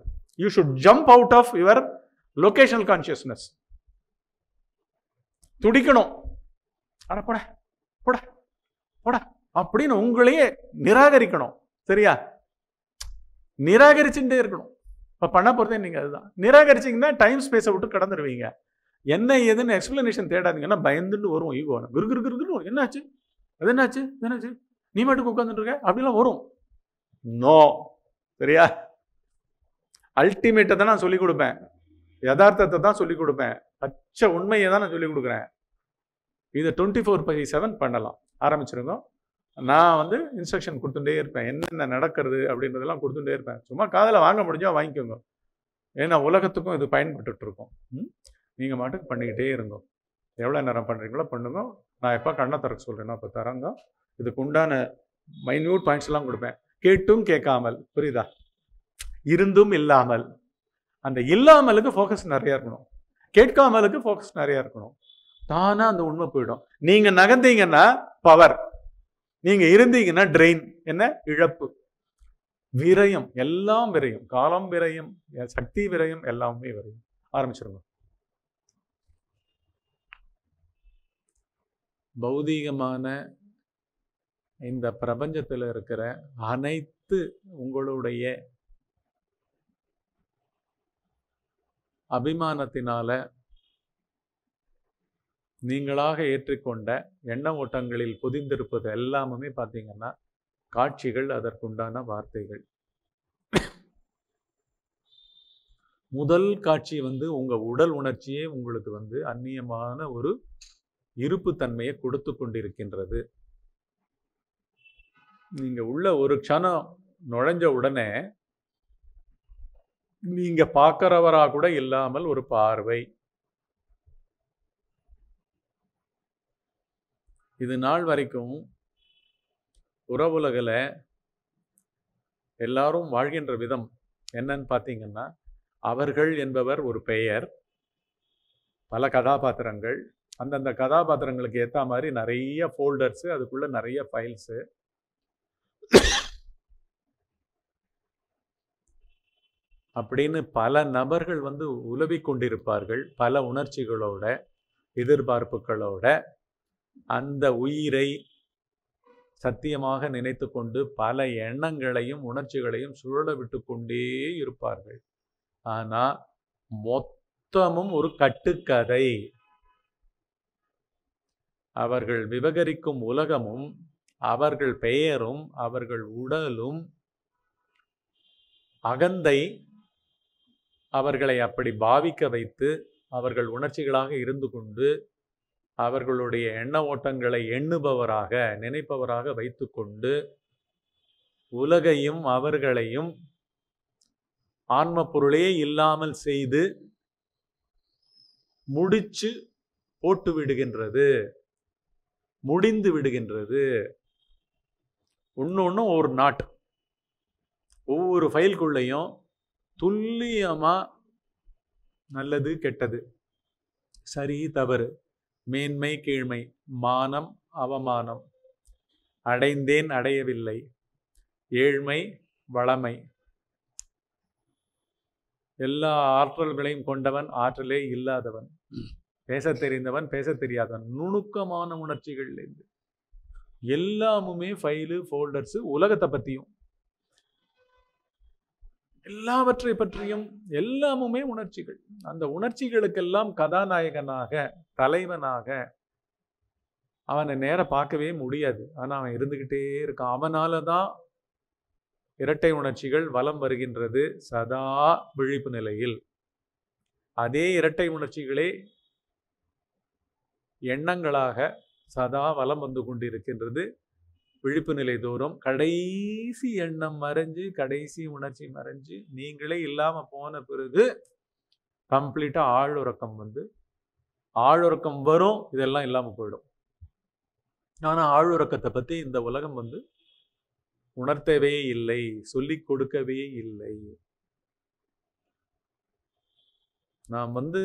you should jump out of your locational consciousness துடிக்கணும் அட போட போட போட அப்படின்னு உங்களையே நிராகரிக்கணும் சரியா நிராகரிச்சுட்டே இருக்கணும் இப்போ பண்ண போகிறதே நீங்கள் அதுதான் நிராகரிச்சிங்கன்னா டைம் ஸ்பேஸை விட்டு கடந்துருவீங்க என்ன ஏதுன்னு எக்ஸ்பிளனேஷன் தேடாதீங்கன்னா பயந்துட்டு வரும் ஈகோ குரு குரு குரு என்னாச்சு அது என்னாச்சு என்னாச்சு நீ மட்டும் உட்காந்துட்டு இருக்க அப்படிலாம் வரும் நோ சரியா அல்டிமேட்டை தான் நான் சொல்லிக் கொடுப்பேன் யதார்த்தத்தை தான் சொல்லிக் கொடுப்பேன் பச்சை உண்மையை தான் நான் சொல்லிக் கொடுக்குறேன் இதை டுவெண்ட்டி ஃபோர் பை செவன் பண்ணலாம் ஆரம்பிச்சிருங்க நான் வந்து இன்ஸ்ட்ரக்ஷன் கொடுத்துட்டே இருப்பேன் என்னென்ன நடக்கிறது அப்படின்றதெல்லாம் கொடுத்துட்டே இருப்பேன் சும்மா காதில் வாங்க முடிஞ்சால் வாங்கிக்கோங்க ஏன்னா உலகத்துக்கும் இது பயன்பட்டுருக்கோம் நீங்கள் மாட்டுக்கு பண்ணிக்கிட்டே இருங்க எவ்வளோ நேரம் பண்ணுறீங்களோ பண்ணுங்க நான் எப்போ கண்ணை திறக்க சொல்கிறேனோ அப்போ தரங்க இதுக்கு உண்டான மைன்யூட் பாயிண்ட்ஸ்லாம் கொடுப்பேன் கேட்டும் கேட்காமல் புரியுதா இருந்தும் இல்லாமல் அந்த இல்லாமலுக்கு ஃபோக்கஸ் நிறையா இருக்கணும் கேட்காமலுக்கு ஃபோக்கஸ் நிறையா இருக்கணும் தானாக அந்த உண்மை போயிடும் நீங்கள் நகர்ந்தீங்கன்னா பவர் நீங்கள் இருந்தீங்கன்னா ட்ரெயின் என்ன இழப்பு விரயம் எல்லாம் விரயம் காலம் விரயம் சக்தி விரயம் எல்லாமே விரயம் ஆரம்பிச்சிருங்க பௌதீகமான இந்த பிரபஞ்சத்தில் இருக்கிற அனைத்து உங்களுடைய அபிமானத்தினால நீங்களாக ஏற்றிக்கொண்ட எண்ண ஓட்டங்களில் புதிந்திருப்பது எல்லாமுமே பார்த்தீங்கன்னா காட்சிகள் அதற்குண்டான வார்த்தைகள் முதல் காட்சி வந்து உங்கள் உடல் உணர்ச்சியே உங்களுக்கு வந்து அந்நியமான ஒரு இருப்பு தன்மையை கொடுத்து கொண்டிருக்கின்றது நீங்கள் உள்ள ஒரு க்ஷணம் நுழைஞ்ச உடனே நீங்கள் பார்க்குறவராக கூட இல்லாமல் ஒரு பார்வை இது நாள் வரைக்கும் உறவுலகில் எல்லாரும் வாழ்கின்ற விதம் என்னன்னு பார்த்தீங்கன்னா அவர்கள் என்பவர் ஒரு பெயர் பல கதாபாத்திரங்கள் அந்தந்த கதாபாத்திரங்களுக்கு ஏற்ற மாதிரி நிறைய ஃபோல்டர்ஸு அதுக்குள்ளே நிறைய ஃபைல்ஸு அப்படின்னு பல நபர்கள் வந்து உலவி கொண்டிருப்பார்கள் பல உணர்ச்சிகளோட எதிர்பார்ப்புகளோட அந்த உயிரை சத்தியமாக நினைத்து கொண்டு பல எண்ணங்களையும் உணர்ச்சிகளையும் சுழல விட்டு கொண்டே இருப்பார்கள் ஆனால் மொத்தமும் ஒரு கட்டுக்கதை அவர்கள் விவகரிக்கும் உலகமும் அவர்கள் பெயரும் அவர்கள் உடலும் அகந்தை அவர்களை அப்படி பாவிக்க வைத்து அவர்கள் உணர்ச்சிகளாக இருந்து கொண்டு அவர்களுடைய எண்ண ஓட்டங்களை எண்ணுபவராக நினைப்பவராக வைத்துக்கொண்டு உலகையும் அவர்களையும் ஆன்ம பொருளே இல்லாமல் செய்து முடிச்சு போட்டு விடுகின்றது முடிந்து விடுகின்றது ஒன்று ஒன்று ஒரு நாட் ஒவ்வொரு ஃபைல்குள்ளேயும் துல்லியமாக நல்லது கெட்டது சரி தவறு மேன்மை கீழ்மை மானம் அவமானம் அடைந்தேன் அடையவில்லை ஏழ்மை வளமை எல்லா ஆற்றல்களையும் கொண்டவன் ஆற்றலே இல்லாதவன் பேச தெரிந்தவன் பேச தெரியாதவன் நுணுக்கமான உணர்ச்சிகள் எல்லாமுமே ஃபைலு ஃபோல்டர்ஸு உலகத்தை பற்றியும் எல்லாவற்றை பற்றியும் எல்லாமுமே உணர்ச்சிகள் அந்த உணர்ச்சிகளுக்கெல்லாம் கதாநாயகனாக தலைவனாக அவனை நேர பார்க்கவே முடியாது ஆனால் அவன் இருந்துக்கிட்டே இருக்கான் அவனால தான் இரட்டை உணர்ச்சிகள் வலம் வருகின்றது சதா விழிப்பு நிலையில் அதே இரட்டை உணர்ச்சிகளே எண்ணங்களாக சதா வலம் வந்து கொண்டிருக்கின்றது விழிப்பு நிலை தோறும் கடைசி எண்ணம் மறைஞ்சு கடைசி உணர்ச்சி மறைஞ்சு நீங்களே இல்லாமல் போன பிறகு கம்ப்ளீட்டாக ஆழ்உறக்கம் வந்து ஆழ்உறக்கம் வரும் இதெல்லாம் இல்லாமல் போயிடும் ஆனால் ஆழ்உறக்கத்தை பற்றி இந்த உலகம் வந்து உணர்த்தவே இல்லை சொல்லிக் கொடுக்கவே இல்லை நாம் வந்து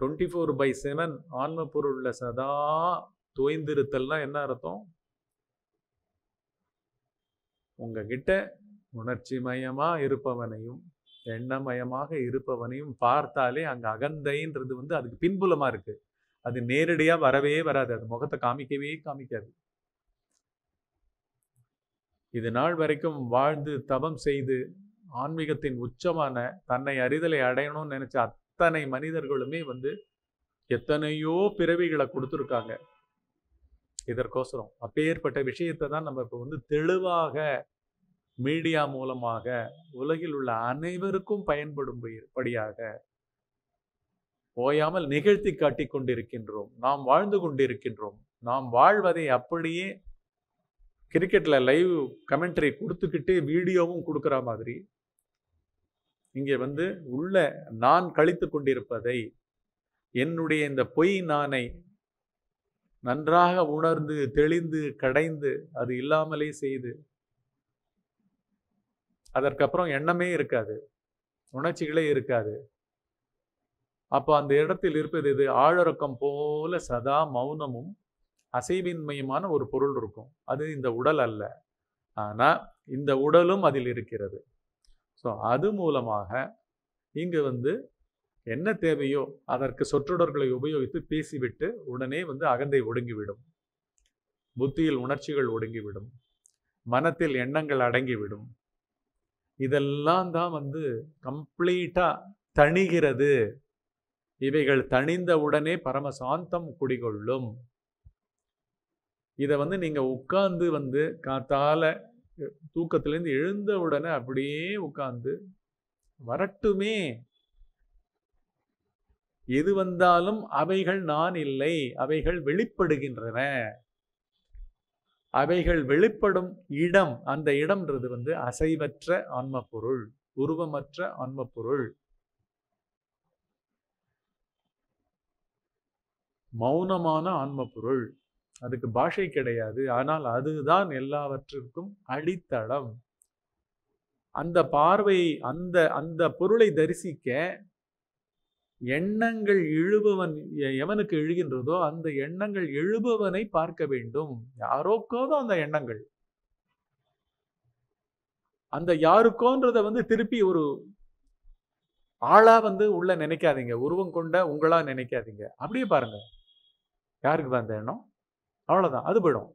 டுவெண்ட்டி ஃபோர் பை செவன் ஆன்ம பொருளில் சதா தோய்ந்திருத்தல்னா என்ன அர்த்தம் உங்ககிட்ட உணர்ச்சி மயமாக இருப்பவனையும் எண்ணமயமாக இருப்பவனையும் பார்த்தாலே அங்கே அகந்தைன்றது வந்து அதுக்கு பின்புலமாக இருக்குது அது நேரடியாக வரவே வராது அது முகத்தை காமிக்கவே காமிக்காது இது நாள் வரைக்கும் வாழ்ந்து தபம் செய்து ஆன்மீகத்தின் உச்சமான தன்னை அறிதலை அடையணும்னு நினச்ச அத்தனை மனிதர்களுமே வந்து எத்தனையோ பிறவிகளை கொடுத்துருக்காங்க இதற்கோசரம் அப்பேற்பட்ட விஷயத்தை தான் நம்ம இப்போ வந்து தெளிவாக மீடியா மூலமாக உலகில் உள்ள அனைவருக்கும் பயன்படும் படியாக ஓயாமல் நிகழ்த்தி காட்டி கொண்டிருக்கின்றோம் நாம் வாழ்ந்து கொண்டிருக்கின்றோம் நாம் வாழ்வதை அப்படியே கிரிக்கெட்டில் லைவ் கமெண்ட்ரி கொடுத்துக்கிட்டு வீடியோவும் கொடுக்குற மாதிரி இங்கே வந்து உள்ள நான் கழித்து கொண்டிருப்பதை என்னுடைய இந்த பொய் நானை நன்றாக உணர்ந்து தெளிந்து கடைந்து அது இல்லாமலே செய்து அதற்கப்புறம் எண்ணமே இருக்காது உணர்ச்சிகளே இருக்காது அப்போ அந்த இடத்தில் இருப்பது இது ஆழறக்கம் போல சதா மௌனமும் அசைவின்மையுமான ஒரு பொருள் இருக்கும் அது இந்த உடல் அல்ல ஆனால் இந்த உடலும் அதில் இருக்கிறது ஸோ அது மூலமாக இங்கு வந்து என்ன தேவையோ அதற்கு சொற்றொடர்களை உபயோகித்து பேசிவிட்டு உடனே வந்து அகந்தை ஒடுங்கிவிடும் புத்தியில் உணர்ச்சிகள் ஒடுங்கிவிடும் மனத்தில் எண்ணங்கள் அடங்கிவிடும் இதெல்லாம் தான் வந்து கம்ப்ளீட்டாக தணிகிறது இவைகள் தணிந்த பரம பரமசாந்தம் குடிகொள்ளும் இதை வந்து நீங்கள் உட்கார்ந்து வந்து காத்தால தூக்கத்துலேருந்து எழுந்த உடனே அப்படியே உட்கார்ந்து வரட்டுமே எது வந்தாலும் அவைகள் நான் இல்லை அவைகள் வெளிப்படுகின்றன அவைகள் வெளிப்படும் இடம் அந்த இடம்ன்றது வந்து அசைவற்ற ஆன்ம பொருள் உருவமற்ற ஆன்ம பொருள் மௌனமான ஆன்ம பொருள் அதுக்கு பாஷை கிடையாது ஆனால் அதுதான் எல்லாவற்றிற்கும் அடித்தளம் அந்த பார்வை அந்த அந்த பொருளை தரிசிக்க எண்ணங்கள் எழுபவன் எவனுக்கு எழுகின்றதோ அந்த எண்ணங்கள் எழுபவனை பார்க்க வேண்டும் யாரோக்கோதோ அந்த எண்ணங்கள் அந்த யாருக்கோன்றத வந்து திருப்பி ஒரு ஆளா வந்து உள்ள நினைக்காதீங்க உருவம் கொண்ட உங்களா நினைக்காதீங்க அப்படியே பாருங்க யாருக்கு வந்த எண்ணம் அவ்வளோதான் அது போயிடும்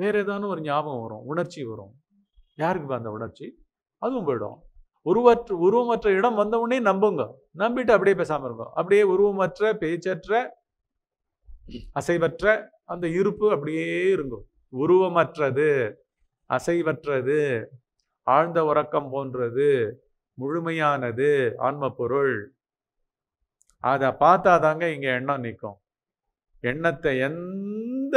வேற ஏதானு ஒரு ஞாபகம் வரும் உணர்ச்சி வரும் யாருக்கு வந்த உணர்ச்சி அதுவும் போயிடும் உருவற்ற உருவமற்ற இடம் வந்தவுடனே நம்புங்க நம்பிட்டு அப்படியே பேசாமல் இருக்கும் அப்படியே உருவமற்ற பேச்சற்ற அசைவற்ற அந்த இருப்பு அப்படியே இருக்கும் உருவமற்றது அசைவற்றது ஆழ்ந்த உறக்கம் போன்றது முழுமையானது ஆன்ம பொருள் அதை பார்த்தா தாங்க இங்கே எண்ணம் நிற்கும் எண்ணத்தை எந்த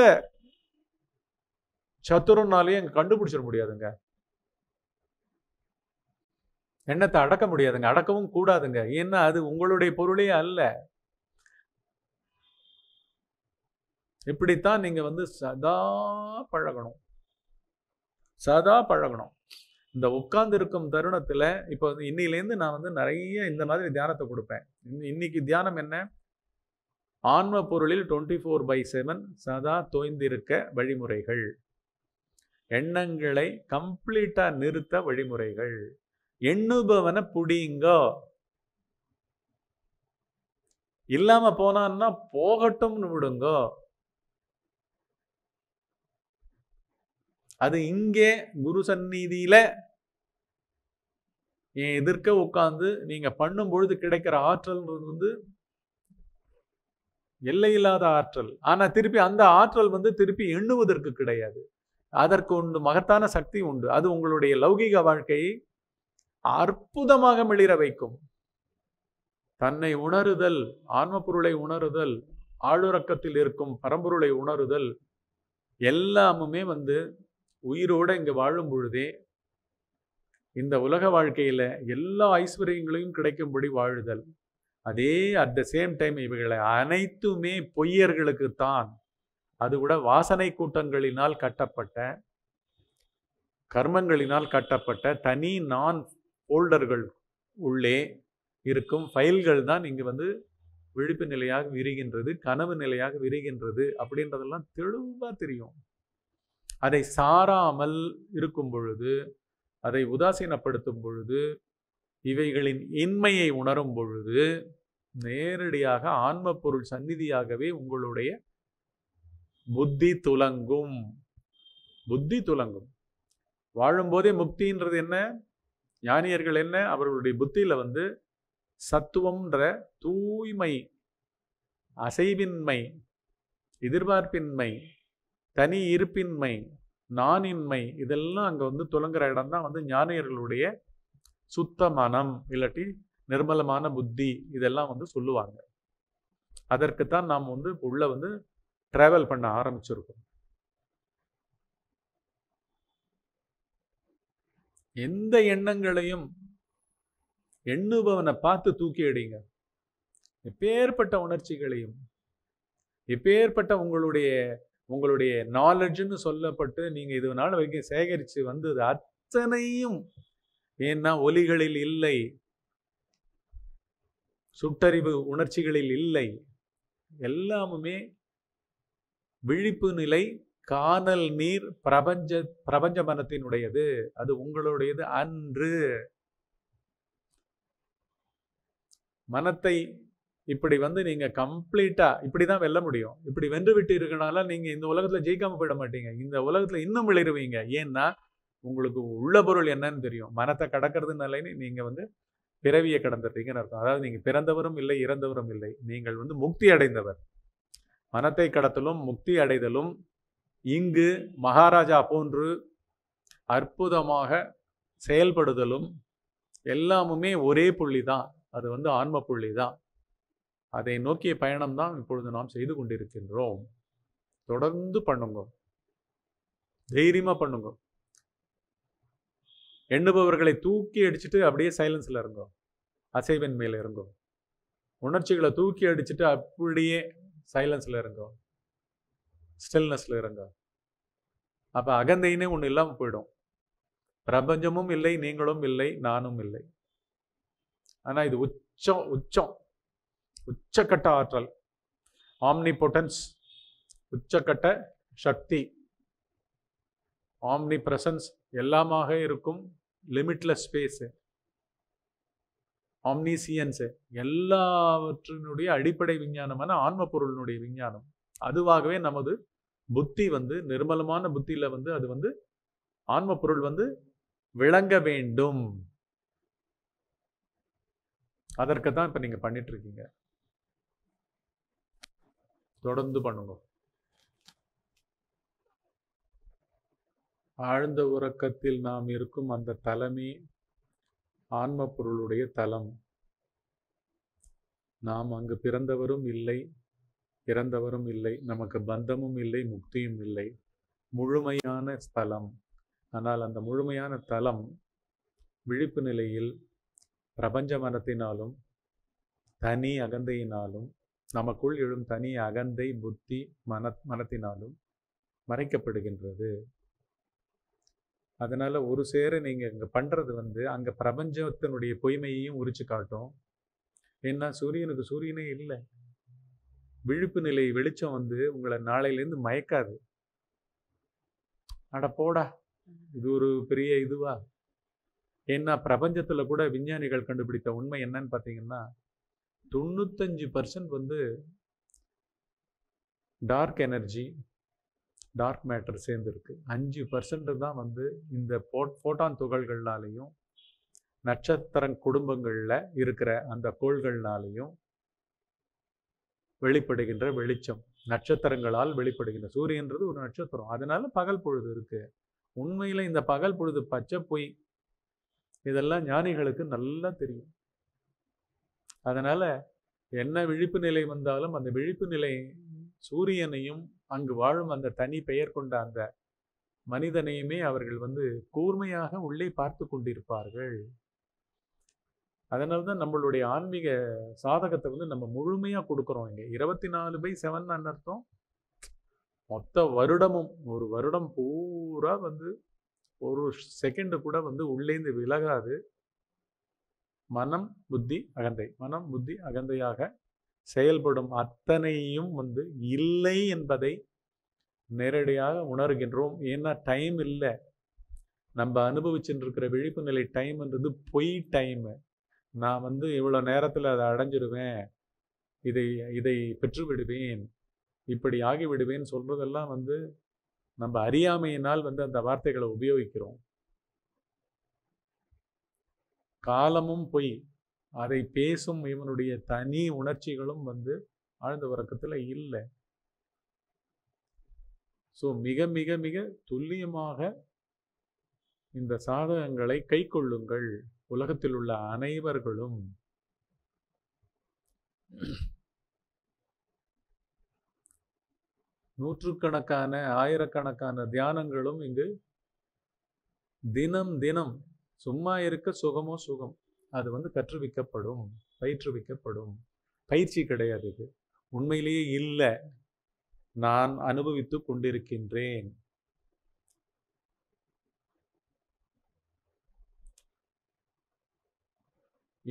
சத்துருனாலையும் கண்டுபிடிச்சிட முடியாதுங்க எண்ணத்தை அடக்க முடியாதுங்க அடக்கவும் கூடாதுங்க ஏன்னா அது உங்களுடைய பொருளே அல்ல இப்படித்தான் நீங்கள் வந்து சதா பழகணும் சதா பழகணும் இந்த உட்கார்ந்து இருக்கும் தருணத்தில் இப்போ வந்து இன்னிலேருந்து நான் வந்து நிறைய இந்த மாதிரி தியானத்தை கொடுப்பேன் இன்னைக்கு தியானம் என்ன ஆன்ம பொருளில் டுவெண்ட்டி ஃபோர் பை செவன் சதா தோய்ந்திருக்க வழிமுறைகள் எண்ணங்களை கம்ப்ளீட்டாக நிறுத்த வழிமுறைகள் எண்ணுபவனை புடிங்கோ இல்லாம போனான்னா போகட்டும்னு விடுங்கோ அது இங்கே குரு சந்நிதியில என் எதிர்க்க உட்காந்து நீங்க பண்ணும் பொழுது கிடைக்கிற ஆற்றல் வந்து எல்லையில்லாத ஆற்றல் ஆனா திருப்பி அந்த ஆற்றல் வந்து திருப்பி எண்ணுவதற்கு கிடையாது அதற்கு உண்டு மகத்தான சக்தி உண்டு அது உங்களுடைய லௌகிக வாழ்க்கையை அற்புதமாக மிளிர வைக்கும் தன்னை உணருதல் ஆன்ம பொருளை உணருதல் ஆளுறக்கத்தில் இருக்கும் பரம்பொருளை உணருதல் எல்லாமுமே வந்து உயிரோடு இங்கே வாழும் பொழுதே இந்த உலக வாழ்க்கையில் எல்லா ஐஸ்வர்யங்களையும் கிடைக்கும்படி வாழுதல் அதே அட் த சேம் டைம் இவைகளை அனைத்துமே பொய்யர்களுக்கு தான் அது கூட வாசனை கூட்டங்களினால் கட்டப்பட்ட கர்மங்களினால் கட்டப்பட்ட தனி நான் ஃபோல்டர்கள் உள்ளே இருக்கும் ஃபைல்கள் தான் இங்கே வந்து விழிப்பு நிலையாக விரிகின்றது கனவு நிலையாக விரிகின்றது அப்படின்றதெல்லாம் தெளிவாக தெரியும் அதை சாராமல் இருக்கும் பொழுது அதை உதாசீனப்படுத்தும் பொழுது இவைகளின் இன்மையை உணரும் பொழுது நேரடியாக ஆன்ம பொருள் சந்நிதியாகவே உங்களுடைய புத்தி துலங்கும் புத்தி துலங்கும் வாழும்போதே முக்தின்றது என்ன ஞானியர்கள் என்ன அவர்களுடைய புத்தியில் வந்து சத்துவம்ன்ற தூய்மை அசைவின்மை எதிர்பார்ப்பின்மை தனி இருப்பின்மை நானின்மை இதெல்லாம் அங்கே வந்து துலங்குற இடம் தான் வந்து ஞானியர்களுடைய சுத்த மனம் இல்லாட்டி நிர்மலமான புத்தி இதெல்லாம் வந்து சொல்லுவாங்க அதற்கு தான் நாம் வந்து உள்ளே வந்து ட்ராவல் பண்ண ஆரம்பிச்சிருக்கோம் எந்த எண்ணங்களையும் எண்ணுபவனை பார்த்து தூக்கி அடிங்க எப்பேற்பட்ட உணர்ச்சிகளையும் எப்பேற்பட்ட உங்களுடைய உங்களுடைய நாலெட்ஜுன்னு சொல்லப்பட்டு நீங்கள் இது நாள் வரைக்கும் சேகரித்து வந்தது அத்தனையும் ஏன்னா ஒலிகளில் இல்லை சுட்டறிவு உணர்ச்சிகளில் இல்லை எல்லாமுமே விழிப்பு நிலை காணல் நீர் பிரபஞ்ச பிரபஞ்ச மனத்தினுடையது அது உங்களுடையது அன்று மனத்தை இப்படி வந்து நீங்க கம்ப்ளீட்டா இப்படி தான் வெல்ல முடியும் இப்படி வென்று விட்டு இருக்கனால நீங்க இந்த உலகத்துல ஜெயிக்காம போயிட மாட்டீங்க இந்த உலகத்துல இன்னும் விளையிருவீங்க ஏன்னா உங்களுக்கு உள்ள பொருள் என்னன்னு தெரியும் மனத்தை கடக்கிறதுனாலேன்னு நீங்க வந்து பிறவியை கடந்துட்டீங்கன்னு அர்த்தம் அதாவது நீங்கள் பிறந்தவரும் இல்லை இறந்தவரும் இல்லை நீங்கள் வந்து முக்தி அடைந்தவர் மனத்தை கடத்தலும் முக்தி அடைதலும் இங்கு மகாராஜா போன்று அற்புதமாக செயல்படுதலும் எல்லாமுமே ஒரே புள்ளி தான் அது வந்து ஆன்ம புள்ளி தான் அதை நோக்கிய பயணம் தான் இப்பொழுது நாம் செய்து கொண்டிருக்கின்றோம் தொடர்ந்து பண்ணுங்க தைரியமாக பண்ணுங்க எண்ணுபவர்களை தூக்கி அடிச்சுட்டு அப்படியே சைலன்ஸில் இருங்கோ அசைவின் மேலே இருங்கோ உணர்ச்சிகளை தூக்கி அடிச்சுட்டு அப்படியே சைலன்ஸில் இருங்கோ ஸ்டில்னஸ்ல இருங்க அப்போ அகந்தைன்னு ஒன்று இல்லாமல் போயிடும் பிரபஞ்சமும் இல்லை நீங்களும் இல்லை நானும் இல்லை ஆனால் இது உச்சம் உச்சம் உச்சக்கட்ட ஆற்றல் ஆம்னிபொட்டன்ஸ் உச்சக்கட்ட சக்தி ஆம்னி பிரசன்ஸ் எல்லாமாக இருக்கும் லிமிட்லெஸ் ஸ்பேஸு ஆம்னிசியன்ஸு எல்லாவற்றினுடைய அடிப்படை விஞ்ஞானமான ஆன்ம பொருளினுடைய விஞ்ஞானம் அதுவாகவே நமது புத்தி வந்து நிர்மலமான புத்தியில வந்து அது வந்து ஆன்ம பொருள் வந்து விளங்க வேண்டும் அதற்கு தான் இப்போ நீங்கள் பண்ணிட்டு இருக்கீங்க தொடர்ந்து பண்ணுங்க ஆழ்ந்த உறக்கத்தில் நாம் இருக்கும் அந்த தலமே ஆன்ம பொருளுடைய தலம் நாம் அங்கு பிறந்தவரும் இல்லை இறந்தவரும் இல்லை நமக்கு பந்தமும் இல்லை முக்தியும் இல்லை முழுமையான ஸ்தலம் ஆனால் அந்த முழுமையான தலம் விழிப்பு நிலையில் பிரபஞ்ச மனத்தினாலும் தனி அகந்தையினாலும் நமக்குள் எழும் தனி அகந்தை புத்தி மன மனத்தினாலும் மறைக்கப்படுகின்றது அதனால் ஒரு சேர நீங்கள் இங்கே பண்ணுறது வந்து அங்கே பிரபஞ்சத்தினுடைய பொய்மையையும் உரிச்சு காட்டும் ஏன்னா சூரியனுக்கு சூரியனே இல்லை விழிப்பு நிலை வெளிச்சம் வந்து உங்களை நாளையிலேருந்து மயக்காது அட போடா இது ஒரு பெரிய இதுவா ஏன்னா பிரபஞ்சத்தில் கூட விஞ்ஞானிகள் கண்டுபிடித்த உண்மை என்னன்னு பார்த்தீங்கன்னா தொண்ணூத்தஞ்சு பர்சன்ட் வந்து டார்க் எனர்ஜி டார்க் மேட்டர் சேர்ந்துருக்கு அஞ்சு பர்சன்ட் தான் வந்து இந்த போட் ஃபோட்டான் துகள்கள்னாலையும் நட்சத்திர குடும்பங்களில் இருக்கிற அந்த கோள்கள்னாலையும் வெளிப்படுகின்ற வெளிச்சம் நட்சத்திரங்களால் வெளிப்படுகின்ற சூரியன்றது ஒரு நட்சத்திரம் அதனால பகல் பொழுது இருக்கு உண்மையில் இந்த பகல் பொழுது பச்சை பொய் இதெல்லாம் ஞானிகளுக்கு நல்லா தெரியும் அதனால என்ன விழிப்பு நிலை வந்தாலும் அந்த விழிப்பு நிலை சூரியனையும் அங்கு வாழும் அந்த தனி பெயர் கொண்ட அந்த மனிதனையுமே அவர்கள் வந்து கூர்மையாக உள்ளே பார்த்து கொண்டிருப்பார்கள் அதனால தான் நம்மளுடைய ஆன்மீக சாதகத்தை வந்து நம்ம முழுமையாக கொடுக்குறோம் இங்கே இருபத்தி நாலு பை செவன் அர்த்தம் மொத்த வருடமும் ஒரு வருடம் பூரா வந்து ஒரு செகண்டு கூட வந்து உள்ளேந்து விலகாது மனம் புத்தி அகந்தை மனம் புத்தி அகந்தையாக செயல்படும் அத்தனையும் வந்து இல்லை என்பதை நேரடியாக உணர்கின்றோம் ஏன்னா டைம் இல்லை நம்ம அனுபவிச்சுட்டு இருக்கிற விழிப்பு நிலை டைம்ன்றது பொய் டைமு நான் வந்து இவ்வளோ நேரத்தில் அதை அடைஞ்சிருவேன் இதை இதை பெற்று விடுவேன் இப்படி ஆகிவிடுவேன் சொல்கிறதெல்லாம் வந்து நம்ம அறியாமையினால் வந்து அந்த வார்த்தைகளை உபயோகிக்கிறோம் காலமும் பொய் அதை பேசும் இவனுடைய தனி உணர்ச்சிகளும் வந்து ஆழ்ந்த உறக்கத்தில் இல்லை ஸோ மிக மிக மிக துல்லியமாக இந்த சாதகங்களை கை கொள்ளுங்கள் உலகத்தில் உள்ள அனைவர்களும் நூற்றுக்கணக்கான ஆயிரக்கணக்கான தியானங்களும் இங்கு தினம் தினம் சும்மா இருக்க சுகமோ சுகம் அது வந்து கற்றுவிக்கப்படும் பயிற்றுவிக்கப்படும் பயிற்சி கிடையாது இது உண்மையிலேயே இல்லை நான் அனுபவித்து கொண்டிருக்கின்றேன்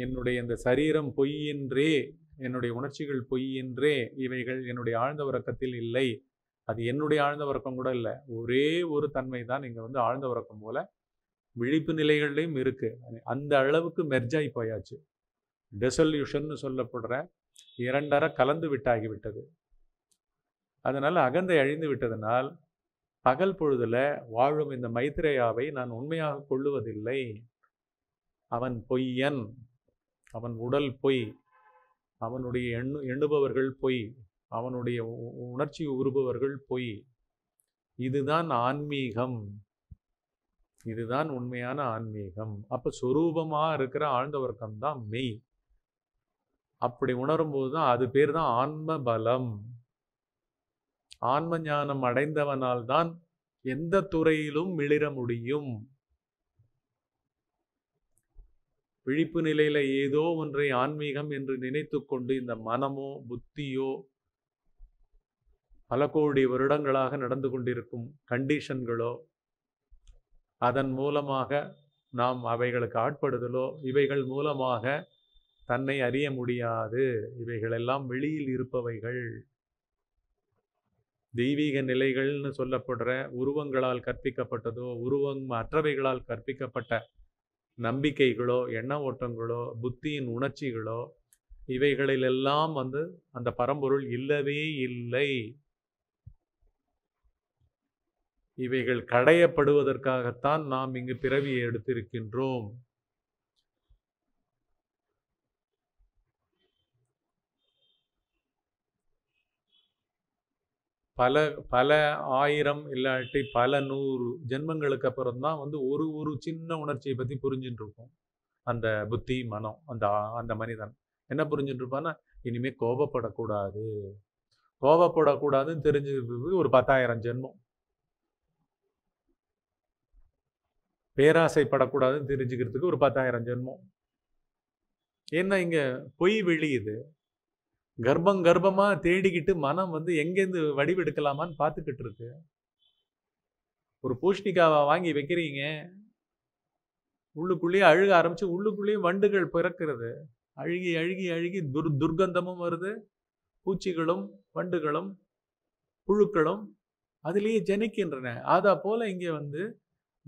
என்னுடைய இந்த சரீரம் பொய் என்றே என்னுடைய உணர்ச்சிகள் பொய் என்றே இவைகள் என்னுடைய ஆழ்ந்த உறக்கத்தில் இல்லை அது என்னுடைய ஆழ்ந்த உறக்கம் கூட இல்லை ஒரே ஒரு தன்மை தான் இங்கே வந்து ஆழ்ந்த உறக்கம் போல் விழிப்பு நிலைகள்லையும் இருக்குது அந்த அளவுக்கு மெர்ஜாகி போயாச்சு டெசல்யூஷன் சொல்லப்படுற இரண்டர கலந்து விட்டாகிவிட்டது அதனால் அகந்தை அழிந்து விட்டதனால் பகல் பொழுதில் வாழும் இந்த மைத்ரேயாவை நான் உண்மையாக கொள்ளுவதில்லை அவன் பொய்யன் அவன் உடல் பொய் அவனுடைய எண்ணு எண்ணுபவர்கள் பொய் அவனுடைய உணர்ச்சி உருபவர்கள் பொய் இதுதான் ஆன்மீகம் இதுதான் உண்மையான ஆன்மீகம் அப்போ சொரூபமாக இருக்கிற ஆழ்ந்த வர்க்கம் தான் மெய் அப்படி உணரும்போது தான் அது பேர் தான் ஆன்ம பலம் ஆன்ம ஞானம் அடைந்தவனால் தான் எந்த துறையிலும் மிளிர முடியும் விழிப்பு நிலையில் ஏதோ ஒன்றை ஆன்மீகம் என்று நினைத்து கொண்டு இந்த மனமோ புத்தியோ பல கோடி வருடங்களாக நடந்து கொண்டிருக்கும் கண்டிஷன்களோ அதன் மூலமாக நாம் அவைகளுக்கு ஆட்படுதலோ இவைகள் மூலமாக தன்னை அறிய முடியாது இவைகளெல்லாம் வெளியில் இருப்பவைகள் தெய்வீக நிலைகள்னு சொல்லப்படுற உருவங்களால் கற்பிக்கப்பட்டதோ உருவம் மற்றவைகளால் கற்பிக்கப்பட்ட நம்பிக்கைகளோ எண்ண ஓட்டங்களோ புத்தியின் உணர்ச்சிகளோ இவைகளிலெல்லாம் வந்து அந்த பரம்பொருள் இல்லவே இல்லை இவைகள் கடையப்படுவதற்காகத்தான் நாம் இங்கு பிறவியை எடுத்திருக்கின்றோம் பல பல ஆயிரம் இல்லாட்டி பல நூறு ஜென்மங்களுக்கு அப்புறம் தான் வந்து ஒரு ஒரு சின்ன உணர்ச்சியை பற்றி புரிஞ்சுட்டு இருக்கும் அந்த புத்தி மனம் அந்த அந்த மனிதன் என்ன புரிஞ்சுட்டு இருப்பான்னா இனிமேல் கோபப்படக்கூடாது கோபப்படக்கூடாதுன்னு தெரிஞ்சது ஒரு பத்தாயிரம் ஜென்மம் பேராசைப்படக்கூடாதுன்னு தெரிஞ்சுக்கிறதுக்கு ஒரு பத்தாயிரம் ஜென்மம் ஏன்னா இங்கே பொய் வெளியுது கர்ப்பம் கர்ப்பமாக தேடிக்கிட்டு மனம் வந்து எங்கேருந்து வடிவெடுக்கலாமான்னு பார்த்துக்கிட்டு இருக்கு ஒரு பூஷ்ணிக்காவை வாங்கி வைக்கிறீங்க உள்ளுக்குள்ளேயே அழுக ஆரம்பித்து உள்ளுக்குள்ளேயும் வண்டுகள் பிறக்கிறது அழுகி அழுகி அழுகி துர் துர்க்கந்தமும் வருது பூச்சிகளும் வண்டுகளும் புழுக்களும் அதுலேயே ஜனிக்கின்றன அதை போல் இங்கே வந்து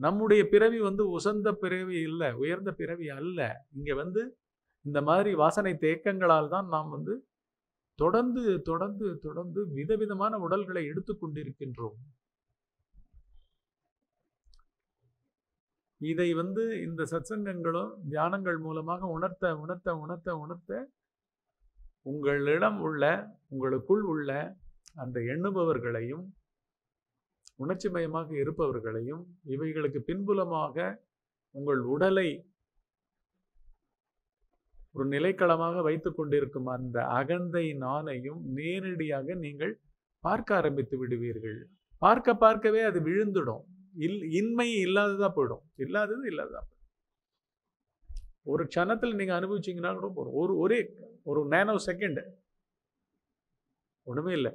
நம்முடைய பிறவி வந்து உசந்த பிறவி இல்லை உயர்ந்த பிறவி அல்ல இங்கே வந்து இந்த மாதிரி வாசனை தேக்கங்களால் தான் நாம் வந்து தொடர்ந்து தொடர்ந்து தொடர்ந்து விதவிதமான உடல்களை எடுத்துக்கொண்டிருக்கின்றோம் இதை வந்து இந்த சத்சங்கங்களும் தியானங்கள் மூலமாக உணர்த்த உணர்த்த உணர்த்த உணர்த்த உங்களிடம் உள்ள உங்களுக்குள் உள்ள அந்த எண்ணுபவர்களையும் உணர்ச்சிமயமாக இருப்பவர்களையும் இவைகளுக்கு பின்புலமாக உங்கள் உடலை ஒரு நிலைக்களமாக வைத்து கொண்டிருக்கும் அந்த அகந்தை நானையும் நேரடியாக நீங்கள் பார்க்க ஆரம்பித்து விடுவீர்கள் பார்க்க பார்க்கவே அது விழுந்துடும் இல் இன்மை இல்லாததா போயிடும் இல்லாதது இல்லாததா ஒரு க்ஷணத்தில் நீங்கள் அனுபவிச்சிங்கன்னா கூட போகிறோம் ஒரு ஒரே ஒரு நேனோ செகண்டு ஒன்றுமே இல்லை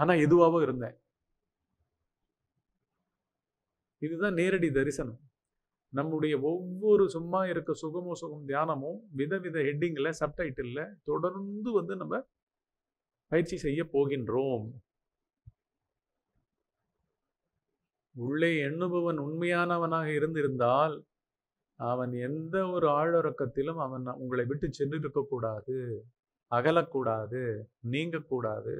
ஆனால் எதுவாகவும் இருந்தேன் இதுதான் நேரடி தரிசனம் நம்முடைய ஒவ்வொரு சும்மா இருக்க சுகமோ சுகம் தியானமும் விதவித ஹெட்டிங்கில் சப்டைட்டிலில் தொடர்ந்து வந்து நம்ம பயிற்சி செய்ய போகின்றோம் உள்ளே எண்ணுபவன் உண்மையானவனாக இருந்திருந்தால் அவன் எந்த ஒரு ஆழறக்கத்திலும் அவன் உங்களை விட்டு சென்று இருக்கக்கூடாது அகலக்கூடாது நீங்கக்கூடாது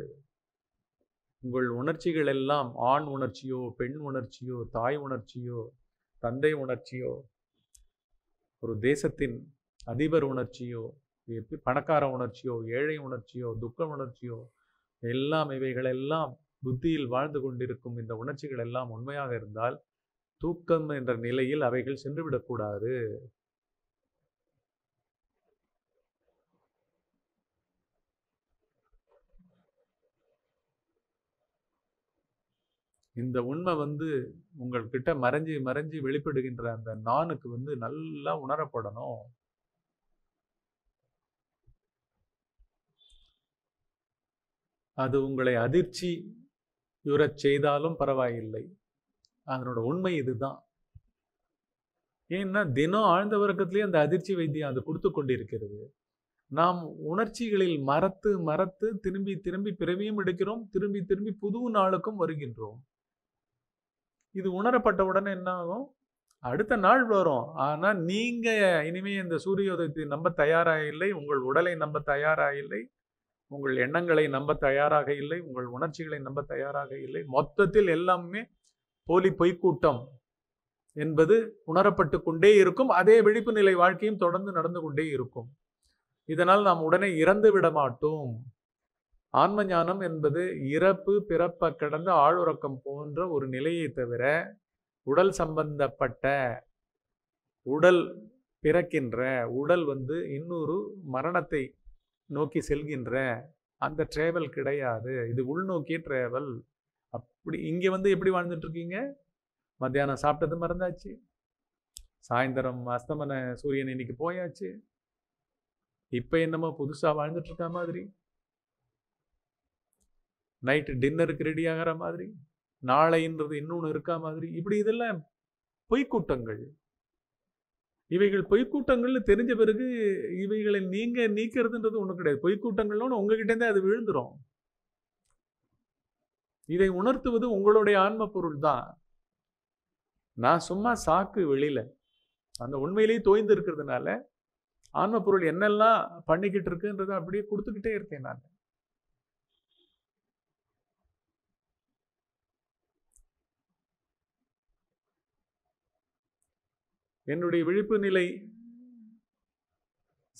உங்கள் உணர்ச்சிகள் எல்லாம் ஆண் உணர்ச்சியோ பெண் உணர்ச்சியோ தாய் உணர்ச்சியோ தந்தை உணர்ச்சியோ ஒரு தேசத்தின் அதிபர் உணர்ச்சியோ எப்படி பணக்கார உணர்ச்சியோ ஏழை உணர்ச்சியோ துக்க உணர்ச்சியோ எல்லாம் இவைகளெல்லாம் புத்தியில் வாழ்ந்து கொண்டிருக்கும் இந்த உணர்ச்சிகள் எல்லாம் உண்மையாக இருந்தால் தூக்கம் என்ற நிலையில் அவைகள் சென்றுவிடக்கூடாது இந்த உண்மை வந்து உங்கள்கிட்ட மறைஞ்சி மறைஞ்சி வெளிப்படுகின்ற அந்த நானுக்கு வந்து நல்லா உணரப்படணும் அது உங்களை அதிர்ச்சி யுறச் செய்தாலும் பரவாயில்லை அதனோட உண்மை இதுதான் ஏன்னா தினம் ஆழ்ந்த வர்க்கத்திலேயே அந்த அதிர்ச்சி வைத்தியம் அது கொடுத்து கொண்டிருக்கிறது நாம் உணர்ச்சிகளில் மறத்து மறத்து திரும்பி திரும்பி பிறவியும் எடுக்கிறோம் திரும்பி திரும்பி புது நாளுக்கும் வருகின்றோம் இது உணரப்பட்ட உடனே என்ன ஆகும் அடுத்த நாள் வரும் ஆனால் நீங்கள் இனிமேல் இந்த சூரியோதயத்தை நம்ப தயாராக இல்லை உங்கள் உடலை நம்ப தயாராக இல்லை உங்கள் எண்ணங்களை நம்ப தயாராக இல்லை உங்கள் உணர்ச்சிகளை நம்ப தயாராக இல்லை மொத்தத்தில் எல்லாமே போலி பொய்க்கூட்டம் என்பது உணரப்பட்டு கொண்டே இருக்கும் அதே விழிப்பு நிலை வாழ்க்கையும் தொடர்ந்து நடந்து கொண்டே இருக்கும் இதனால் நாம் உடனே இறந்து விட மாட்டோம் ஆன்ம ஞானம் என்பது இறப்பு பிறப்ப கடந்த ஆளுறக்கம் போன்ற ஒரு நிலையை தவிர உடல் சம்பந்தப்பட்ட உடல் பிறக்கின்ற உடல் வந்து இன்னொரு மரணத்தை நோக்கி செல்கின்ற அந்த ட்ரேவல் கிடையாது இது உள்நோக்கிய ட்ரேவல் அப்படி இங்கே வந்து எப்படி வாழ்ந்துட்டுருக்கீங்க மத்தியானம் சாப்பிட்டது மறந்தாச்சு சாயந்தரம் அஸ்தமன சூரியன் இன்னைக்கு போயாச்சு இப்போ என்னமோ புதுசாக வாழ்ந்துட்டுருக்க மாதிரி நைட்டு டின்னருக்கு ரெடி ஆகிற மாதிரி நாளைன்றது இன்னொன்று இருக்கா மாதிரி இப்படி இதெல்லாம் பொய்க்கூட்டங்கள் இவைகள் பொய்க்கூட்டங்கள்னு தெரிஞ்ச பிறகு இவைகளை நீங்கள் நீக்கிறதுன்றது ஒன்றும் கிடையாது பொய்க்கூட்டங்கள்னு உங்ககிட்டேருந்தே அது விழுந்துடும் இதை உணர்த்துவது உங்களுடைய ஆன்ம பொருள் தான் நான் சும்மா சாக்கு வெளியில் அந்த உண்மையிலேயே தோய்ந்து இருக்கிறதுனால ஆன்ம பொருள் என்னெல்லாம் பண்ணிக்கிட்டு இருக்குன்றதை அப்படியே கொடுத்துக்கிட்டே இருக்கேன் நான் என்னுடைய விழிப்பு நிலை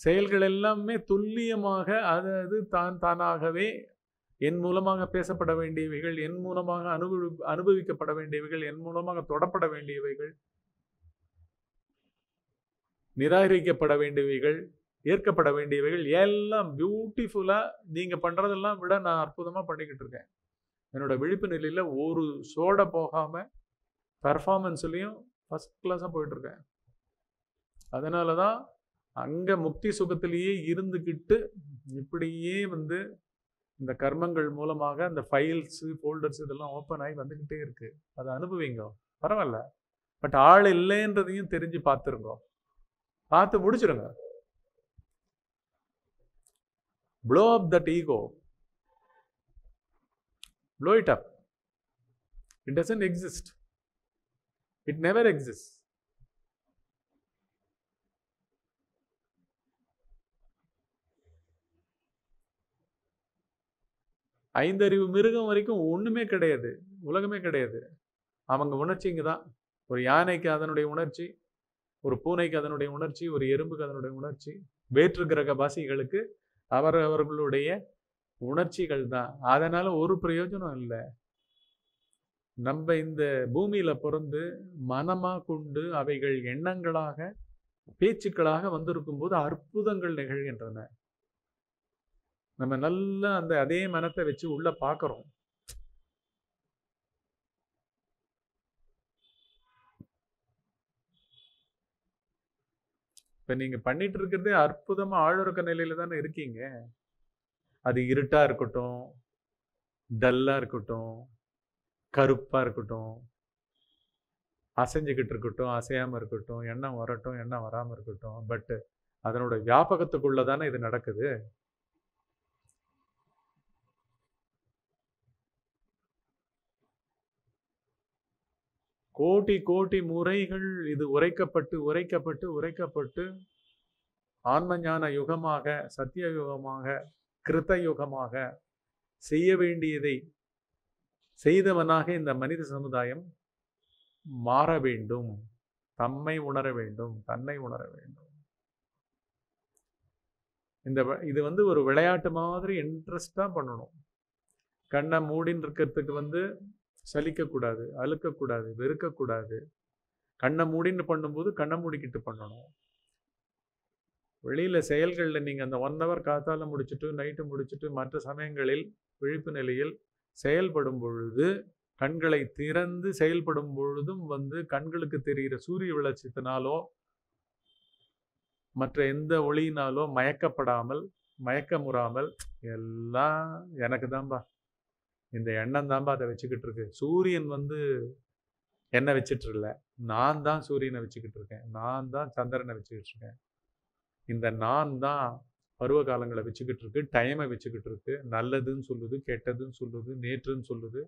செயல்கள் எல்லாமே துல்லியமாக அது தான் தானாகவே என் மூலமாக பேசப்பட வேண்டியவைகள் என் மூலமாக அனுபவி அனுபவிக்கப்பட வேண்டியவைகள் என் மூலமாக தொடப்பட வேண்டியவைகள் நிராகரிக்கப்பட வேண்டியவைகள் ஏற்கப்பட வேண்டியவைகள் எல்லாம் பியூட்டிஃபுல்லாக நீங்கள் பண்ணுறதெல்லாம் விட நான் அற்புதமாக பண்ணிக்கிட்டு இருக்கேன் என்னோடய விழிப்பு நிலையில் ஒரு சோட போகாமல் பர்ஃபாமன்ஸ்லேயும் ஃபஸ்ட் கிளாஸாக போயிட்டுருக்கேன் அதனால தான் அங்கே முக்தி சுகத்திலேயே இருந்துக்கிட்டு இப்படியே வந்து இந்த கர்மங்கள் மூலமாக அந்த ஃபைல்ஸு ஃபோல்டர்ஸ் இதெல்லாம் ஓப்பன் ஆகி வந்துக்கிட்டே இருக்குது அதை அனுபவிங்க பரவாயில்ல பட் ஆள் இல்லைன்றதையும் தெரிஞ்சு பார்த்துருங்க பார்த்து முடிச்சிருங்க blow up that ego blow it up it doesn't exist it never exist ஐந்தறிவு மிருகம் வரைக்கும் ஒன்றுமே கிடையாது உலகமே கிடையாது அவங்க உணர்ச்சி இங்கே தான் ஒரு யானைக்கு அதனுடைய உணர்ச்சி ஒரு பூனைக்கு அதனுடைய உணர்ச்சி ஒரு எறும்புக்கு அதனுடைய உணர்ச்சி வேற்று கிரக வாசிகளுக்கு அவரவர்களுடைய உணர்ச்சிகள் தான் அதனால் ஒரு பிரயோஜனம் இல்லை நம்ம இந்த பூமியில் பிறந்து மனமாக கொண்டு அவைகள் எண்ணங்களாக பேச்சுக்களாக வந்திருக்கும் போது அற்புதங்கள் நிகழ்கின்றன நம்ம நல்லா அந்த அதே மனத்தை வச்சு உள்ள பார்க்குறோம் இப்போ நீங்கள் பண்ணிட்டு இருக்கிறதே அற்புதமாக ஆழ்வருக்க நிலையில தானே இருக்கீங்க அது இருட்டாக இருக்கட்டும் டல்லாக இருக்கட்டும் கருப்பாக இருக்கட்டும் அசைஞ்சுக்கிட்டு இருக்கட்டும் அசையாமல் இருக்கட்டும் எண்ணம் வரட்டும் எண்ணம் வராமல் இருக்கட்டும் பட்டு அதனோட வியாபகத்துக்குள்ளே தானே இது நடக்குது கோட்டி கோட்டி முறைகள் இது உரைக்கப்பட்டு உரைக்கப்பட்டு உரைக்கப்பட்டு ஆன்மஞான யுகமாக சத்திய யுகமாக கிருத்த யுகமாக செய்ய வேண்டியதை செய்தவனாக இந்த மனித சமுதாயம் மாற வேண்டும் தம்மை உணர வேண்டும் தன்னை உணர வேண்டும் இந்த இது வந்து ஒரு விளையாட்டு மாதிரி இன்ட்ரெஸ்டாக பண்ணணும் கண்ணை மூடின்னு இருக்கிறதுக்கு வந்து சலிக்கக்கூடாது அழுக்கக்கூடாது வெறுக்கக்கூடாது கண்ணை மூடின்னு பண்ணும்போது கண்ணை மூடிக்கிட்டு பண்ணணும் வெளியில் செயல்களில் நீங்கள் அந்த ஒன் ஹவர் காத்தால் முடிச்சுட்டு நைட்டு முடிச்சுட்டு மற்ற சமயங்களில் விழிப்பு நிலையில் செயல்படும் பொழுது கண்களை திறந்து செயல்படும் பொழுதும் வந்து கண்களுக்கு தெரிகிற சூரிய வெளிச்சத்தினாலோ மற்ற எந்த ஒளியினாலோ மயக்கப்படாமல் மயக்கமுறாமல் எல்லாம் எனக்கு தான்பா இந்த எண்ணம் தான் அதை வச்சுக்கிட்டு இருக்கு சூரியன் வந்து என்ன வச்சுட்டு நான் தான் சூரியனை வச்சுக்கிட்டு இருக்கேன் நான் தான் சந்திரனை வச்சுக்கிட்டு இருக்கேன் இந்த நான் தான் பருவ காலங்களை வச்சுக்கிட்டு இருக்கு டைமை வச்சுக்கிட்டு இருக்கு நல்லதுன்னு சொல்லுது கெட்டதுன்னு சொல்லுது நேற்றுன்னு சொல்லுது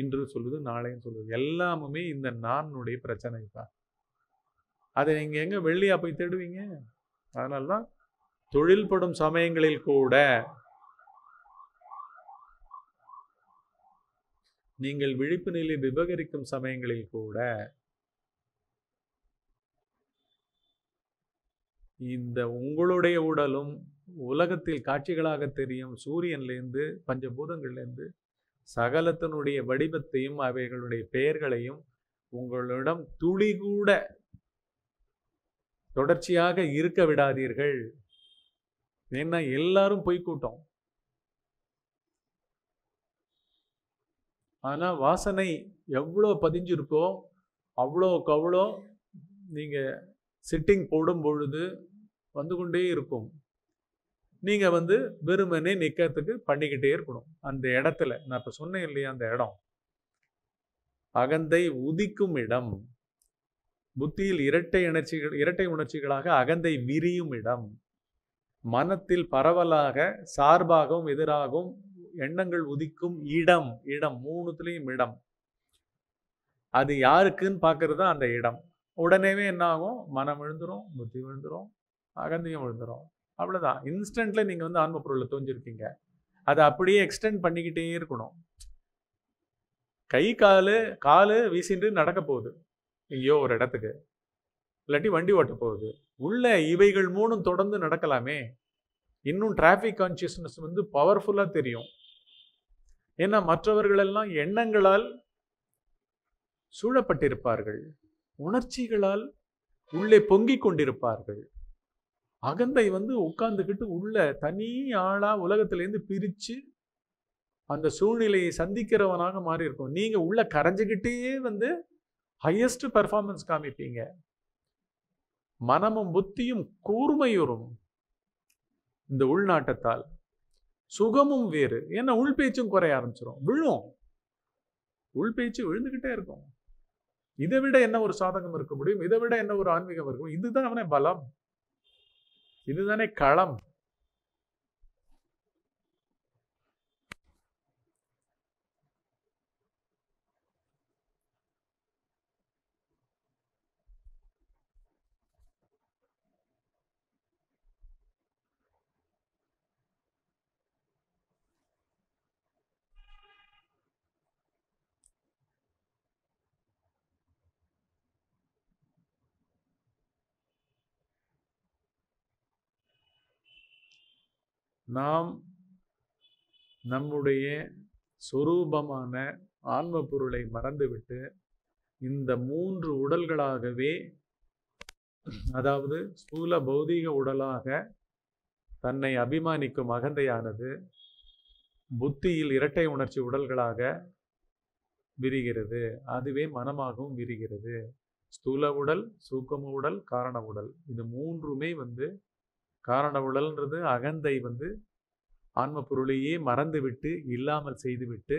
இன்று சொல்லுது நாளைன்னு சொல்லுது எல்லாமுமே இந்த நானுடைய பிரச்சனைப்பா அதை நீங்கள் எங்கே வெள்ளியாக போய் தேடுவீங்க அதனால தான் தொழில்படும் சமயங்களில் கூட நீங்கள் விழிப்பு நிலை விபகரிக்கும் சமயங்களில் கூட இந்த உங்களுடைய உடலும் உலகத்தில் காட்சிகளாக தெரியும் சூரியன்லேருந்து பஞ்சபூதங்கள்லேருந்து சகலத்தினுடைய வடிவத்தையும் அவைகளுடைய பெயர்களையும் உங்களிடம் துளி கூட தொடர்ச்சியாக இருக்க விடாதீர்கள் ஏன்னா எல்லாரும் பொய் கூட்டம் ஆனால் வாசனை எவ்வளோ பதிஞ்சிருக்கோ அவ்வளோக்கு அவ்வளோ நீங்கள் சிட்டிங் போடும் பொழுது வந்து கொண்டே இருக்கும் நீங்கள் வந்து வெறுமனே நிற்கிறதுக்கு பண்ணிக்கிட்டே இருக்கணும் அந்த இடத்துல நான் இப்போ சொன்னேன் இல்லையா அந்த இடம் அகந்தை உதிக்கும் இடம் புத்தியில் இரட்டை உணர்ச்சிகள் இரட்டை உணர்ச்சிகளாக அகந்தை விரியும் இடம் மனத்தில் பரவலாக சார்பாகவும் எதிராகவும் எண்ணங்கள் உதிக்கும் இடம் இடம் மூணுத்துலேயும் இடம் அது யாருக்குன்னு பார்க்கறது தான் அந்த இடம் உடனேவே என்ன ஆகும் மனம் விழுந்துடும் புத்தி விழுந்துடும் அகந்தியம் விழுந்துடும் அவ்வளோதான் இன்ஸ்டண்ட்ல நீங்கள் வந்து ஆன்ம பொருளை தோஞ்சிருக்கீங்க அதை அப்படியே எக்ஸ்டெண்ட் பண்ணிக்கிட்டே இருக்கணும் கை காலு காலு வீசின்று நடக்க போகுது எங்கேயோ ஒரு இடத்துக்கு இல்லாட்டி வண்டி ஓட்ட போகுது உள்ள இவைகள் மூணும் தொடர்ந்து நடக்கலாமே இன்னும் டிராஃபிக் கான்சியஸ்னஸ் வந்து பவர்ஃபுல்லாக தெரியும் ஏன்னா மற்றவர்களெல்லாம் எண்ணங்களால் சூழப்பட்டிருப்பார்கள் உணர்ச்சிகளால் உள்ளே பொங்கிக் கொண்டிருப்பார்கள் அகந்தை வந்து உட்கார்ந்துக்கிட்டு உள்ள தனி ஆளா உலகத்திலேருந்து பிரித்து அந்த சூழ்நிலையை சந்திக்கிறவனாக மாறி இருக்கும் நீங்கள் உள்ள கரைஞ்சிக்கிட்டே வந்து ஹையஸ்ட் பெர்ஃபார்மன்ஸ் காமிப்பீங்க மனமும் புத்தியும் கூர்மையுறும் இந்த உள்நாட்டத்தால் சுகமும் வேறு ஏன்னா உள் பேச்சும் குறைய ஆரம்பிச்சிடும் விழுவோம் உள் பேச்சு விழுந்துக்கிட்டே இருக்கும் இதை விட என்ன ஒரு சாதகம் இருக்க முடியும் இதை விட என்ன ஒரு ஆன்மீகம் இருக்கும் இதுதான் பலம் இதுதானே களம் நாம் நம்முடைய சொரூபமான ஆன்ம பொருளை மறந்துவிட்டு இந்த மூன்று உடல்களாகவே அதாவது ஸ்தூல பௌதீக உடலாக தன்னை அபிமானிக்கும் அகந்தையானது புத்தியில் இரட்டை உணர்ச்சி உடல்களாக விரிகிறது அதுவே மனமாகவும் விரிகிறது ஸ்தூல உடல் சூக்கம உடல் காரண உடல் இது மூன்றுமே வந்து காரண உடல்ன்றது அகந்தை வந்து ஆன்ம பொருளையே மறந்துவிட்டு இல்லாமல் செய்துவிட்டு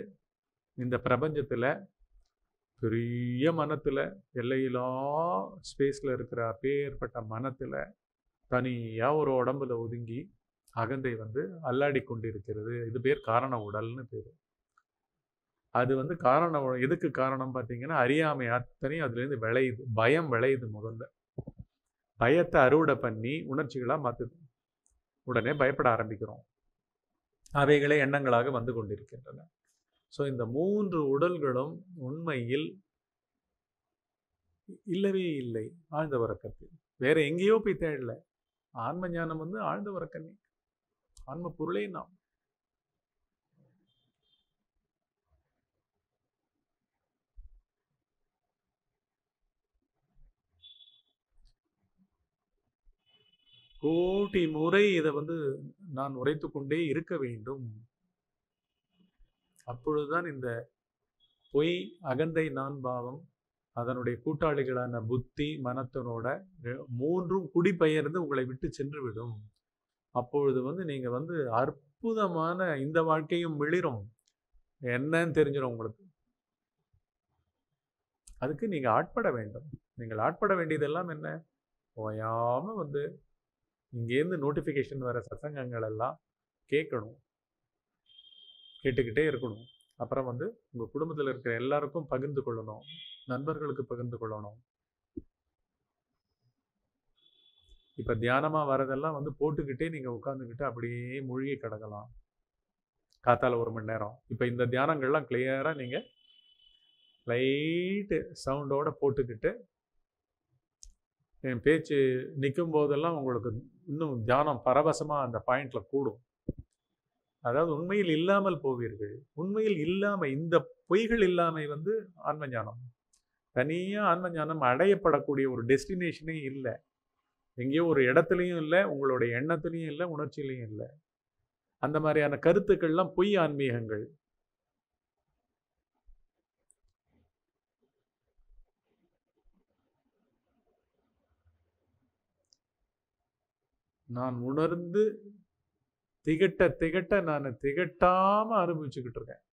இந்த பிரபஞ்சத்தில் பெரிய மனத்தில் எல்லையிலா ஸ்பேஸில் இருக்கிற அப்பேற்பட்ட மனத்தில் தனியாக ஒரு உடம்புல ஒதுங்கி அகந்தை வந்து அல்லாடி கொண்டிருக்கிறது இது பேர் காரண உடல்னு பேர் அது வந்து காரணம் எதுக்கு காரணம் பார்த்தீங்கன்னா அறியாமை அத்தனையும் அதுலேருந்து விளையுது பயம் விளையுது முதல்ல பயத்தை அறுவடை பண்ணி உணர்ச்சிகளாக மாற்றுது உடனே பயப்பட ஆரம்பிக்கிறோம் அவைகளே எண்ணங்களாக வந்து கொண்டிருக்கின்றன ஸோ இந்த மூன்று உடல்களும் உண்மையில் இல்லவே இல்லை ஆழ்ந்த வரக்கத்தில் வேற எங்கேயோ போய் தேடல ஆன்ம ஞானம் வந்து ஆழ்ந்த உறக்கமே ஆன்ம பொருளே நாம் கோடி முறை இதை வந்து நான் உரைத்து கொண்டே இருக்க வேண்டும் அப்பொழுதுதான் இந்த பொய் அகந்தை நான் பாவம் அதனுடைய கூட்டாளிகளான புத்தி மனத்தனோட மூன்றும் குடிபெயர்ந்து உங்களை விட்டு சென்று விடும் அப்பொழுது வந்து நீங்கள் வந்து அற்புதமான இந்த வாழ்க்கையும் மிளிரும் என்னன்னு தெரிஞ்சிடும் உங்களுக்கு அதுக்கு நீங்கள் ஆட்பட வேண்டும் நீங்கள் ஆட்பட வேண்டியதெல்லாம் என்ன ஓயாமல் வந்து இங்கேருந்து நோட்டிஃபிகேஷன் வர எல்லாம் கேட்கணும் கேட்டுக்கிட்டே இருக்கணும் அப்புறம் வந்து உங்கள் குடும்பத்தில் இருக்கிற எல்லாருக்கும் பகிர்ந்து கொள்ளணும் நண்பர்களுக்கு பகிர்ந்து கொள்ளணும் இப்போ தியானமாக வரதெல்லாம் வந்து போட்டுக்கிட்டே நீங்கள் உட்காந்துக்கிட்டு அப்படியே மூழ்கி கிடக்கலாம் காத்தால் ஒரு மணி நேரம் இப்போ இந்த தியானங்கள்லாம் கிளியராக நீங்கள் லைட்டு சவுண்டோட போட்டுக்கிட்டு என் பேச்சு நிற்கும் போதெல்லாம் உங்களுக்கு இன்னும் தியானம் பரவசமாக அந்த பாயிண்டில் கூடும் அதாவது உண்மையில் இல்லாமல் போவீர்கள் உண்மையில் இல்லாமல் இந்த பொய்கள் இல்லாமல் வந்து ஆன்ம ஞானம் தனியாக ஆன்ம ஞானம் அடையப்படக்கூடிய ஒரு டெஸ்டினேஷனே இல்லை எங்கேயோ ஒரு இடத்துலையும் இல்லை உங்களுடைய எண்ணத்துலையும் இல்லை உணர்ச்சியிலையும் இல்லை அந்த மாதிரியான கருத்துக்கள்லாம் பொய் ஆன்மீகங்கள் நான் உணர்ந்து திகட்ட திகட்ட நான் திகட்டாமல் அனுபவிச்சுக்கிட்டு இருக்கேன்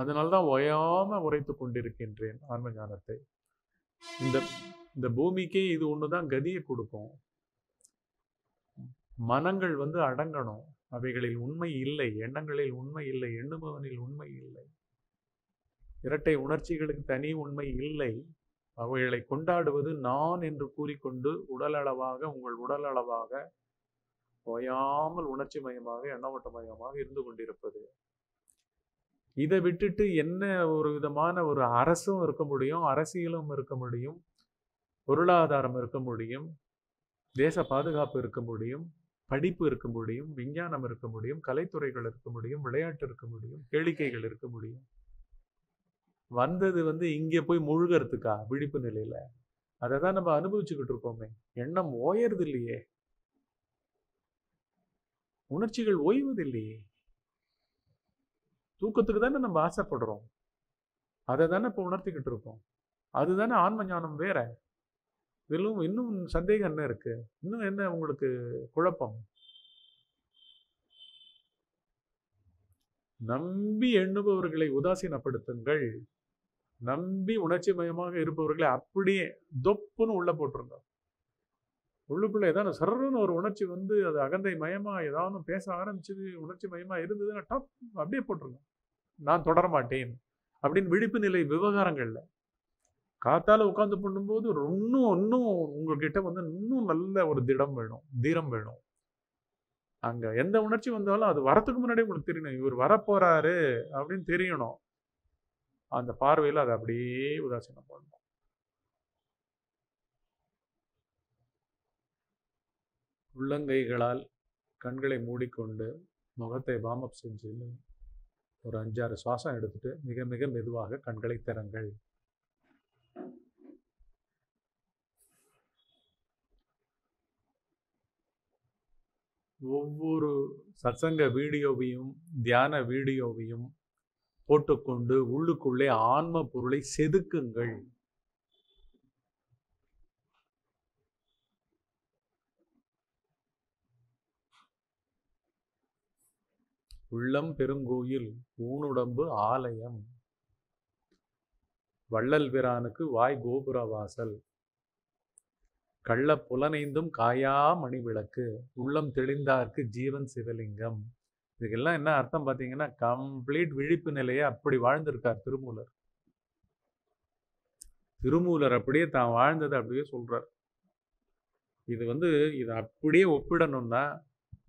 அதனால்தான் ஒயாம உரைத்து கொண்டிருக்கின்றேன் ஆன்ம ஞானத்தை இந்த இந்த பூமிக்கே இது ஒன்று தான் கதியை கொடுக்கும் மனங்கள் வந்து அடங்கணும் அவைகளில் உண்மை இல்லை எண்ணங்களில் உண்மை இல்லை எண்ணுபவனில் உண்மை இல்லை இரட்டை உணர்ச்சிகளுக்கு தனி உண்மை இல்லை அவைகளை கொண்டாடுவது நான் என்று கூறிக்கொண்டு உடலளவாக உங்கள் உடலளவாக ஓயாமல் உணர்ச்சி மயமாக எண்ணவட்ட மயமாக இருந்து கொண்டிருப்பது இதை விட்டுட்டு என்ன ஒரு விதமான ஒரு அரசும் இருக்க முடியும் அரசியலும் இருக்க முடியும் பொருளாதாரம் இருக்க முடியும் தேச பாதுகாப்பு இருக்க முடியும் படிப்பு இருக்க முடியும் விஞ்ஞானம் இருக்க முடியும் கலைத்துறைகள் இருக்க முடியும் விளையாட்டு இருக்க முடியும் கேளிக்கைகள் இருக்க முடியும் வந்தது வந்து இங்கே போய் முழுகிறதுக்கா விழிப்பு நிலையில் அதை தான் நம்ம அனுபவிச்சுக்கிட்டு இருக்கோமே எண்ணம் ஓயறது இல்லையே உணர்ச்சிகள் ஓய்வதில்லையே தூக்கத்துக்கு தானே நம்ம ஆசைப்படுறோம் அதை தானே இப்போ உணர்த்திக்கிட்டு இருக்கோம் அதுதானே ஆன்ம ஞானம் வேற இதிலும் இன்னும் சந்தேகம் என்ன இருக்கு இன்னும் என்ன உங்களுக்கு குழப்பம் நம்பி எண்ணுபவர்களை உதாசீனப்படுத்துங்கள் நம்பி உணர்ச்சி மயமாக இருப்பவர்களை அப்படியே தொப்புன்னு உள்ளே போட்டிருந்தார் உள்ளுக்குள்ளே ஏதாவது சர்ன்னு ஒரு உணர்ச்சி வந்து அது அகந்தை மயமாக ஏதாவது பேச ஆரம்பிச்சது உணர்ச்சி மயமா இருந்ததுன்னா டப் அப்படியே போட்டிருந்தேன் நான் தொடர மாட்டேன் அப்படின்னு விழிப்பு நிலை விவகாரங்கள்ல காத்தால உட்காந்து பண்ணும்போது இன்னும் இன்னும் உங்ககிட்ட வந்து இன்னும் நல்ல ஒரு திடம் வேணும் தீரம் வேணும் அங்கே எந்த உணர்ச்சி வந்தாலும் அது வரத்துக்கு முன்னாடி உங்களுக்கு தெரியணும் இவர் வரப்போறாரு அப்படின்னு தெரியணும் அந்த பார்வையில் அதை அப்படியே உதாசீனம் பண்ணணும் உள்ளங்கைகளால் கண்களை மூடிக்கொண்டு முகத்தை வாமப் செஞ்சு ஒரு அஞ்சாறு சுவாசம் எடுத்துட்டு மிக மிக மெதுவாக கண்களை திறங்கள் ஒவ்வொரு சத்சங்க வீடியோவையும் தியான வீடியோவையும் போட்டுக்கொண்டு உள்ளுக்குள்ளே ஆன்ம பொருளை செதுக்குங்கள் உள்ளம் பெருங்கோயில் ஊனுடம்பு ஆலயம் வள்ளல் பிரானுக்கு வாய் கோபுரவாசல் கள்ள புலனைந்தும் காயா மணி விளக்கு உள்ளம் தெளிந்தார்க்கு ஜீவன் சிவலிங்கம் இதுக்கெல்லாம் என்ன அர்த்தம் பார்த்தீங்கன்னா கம்ப்ளீட் விழிப்பு நிலையை அப்படி வாழ்ந்திருக்கார் திருமூலர் திருமூலர் அப்படியே தான் வாழ்ந்ததை அப்படியே சொல்கிறார் இது வந்து இதை அப்படியே ஒப்பிடணும்னா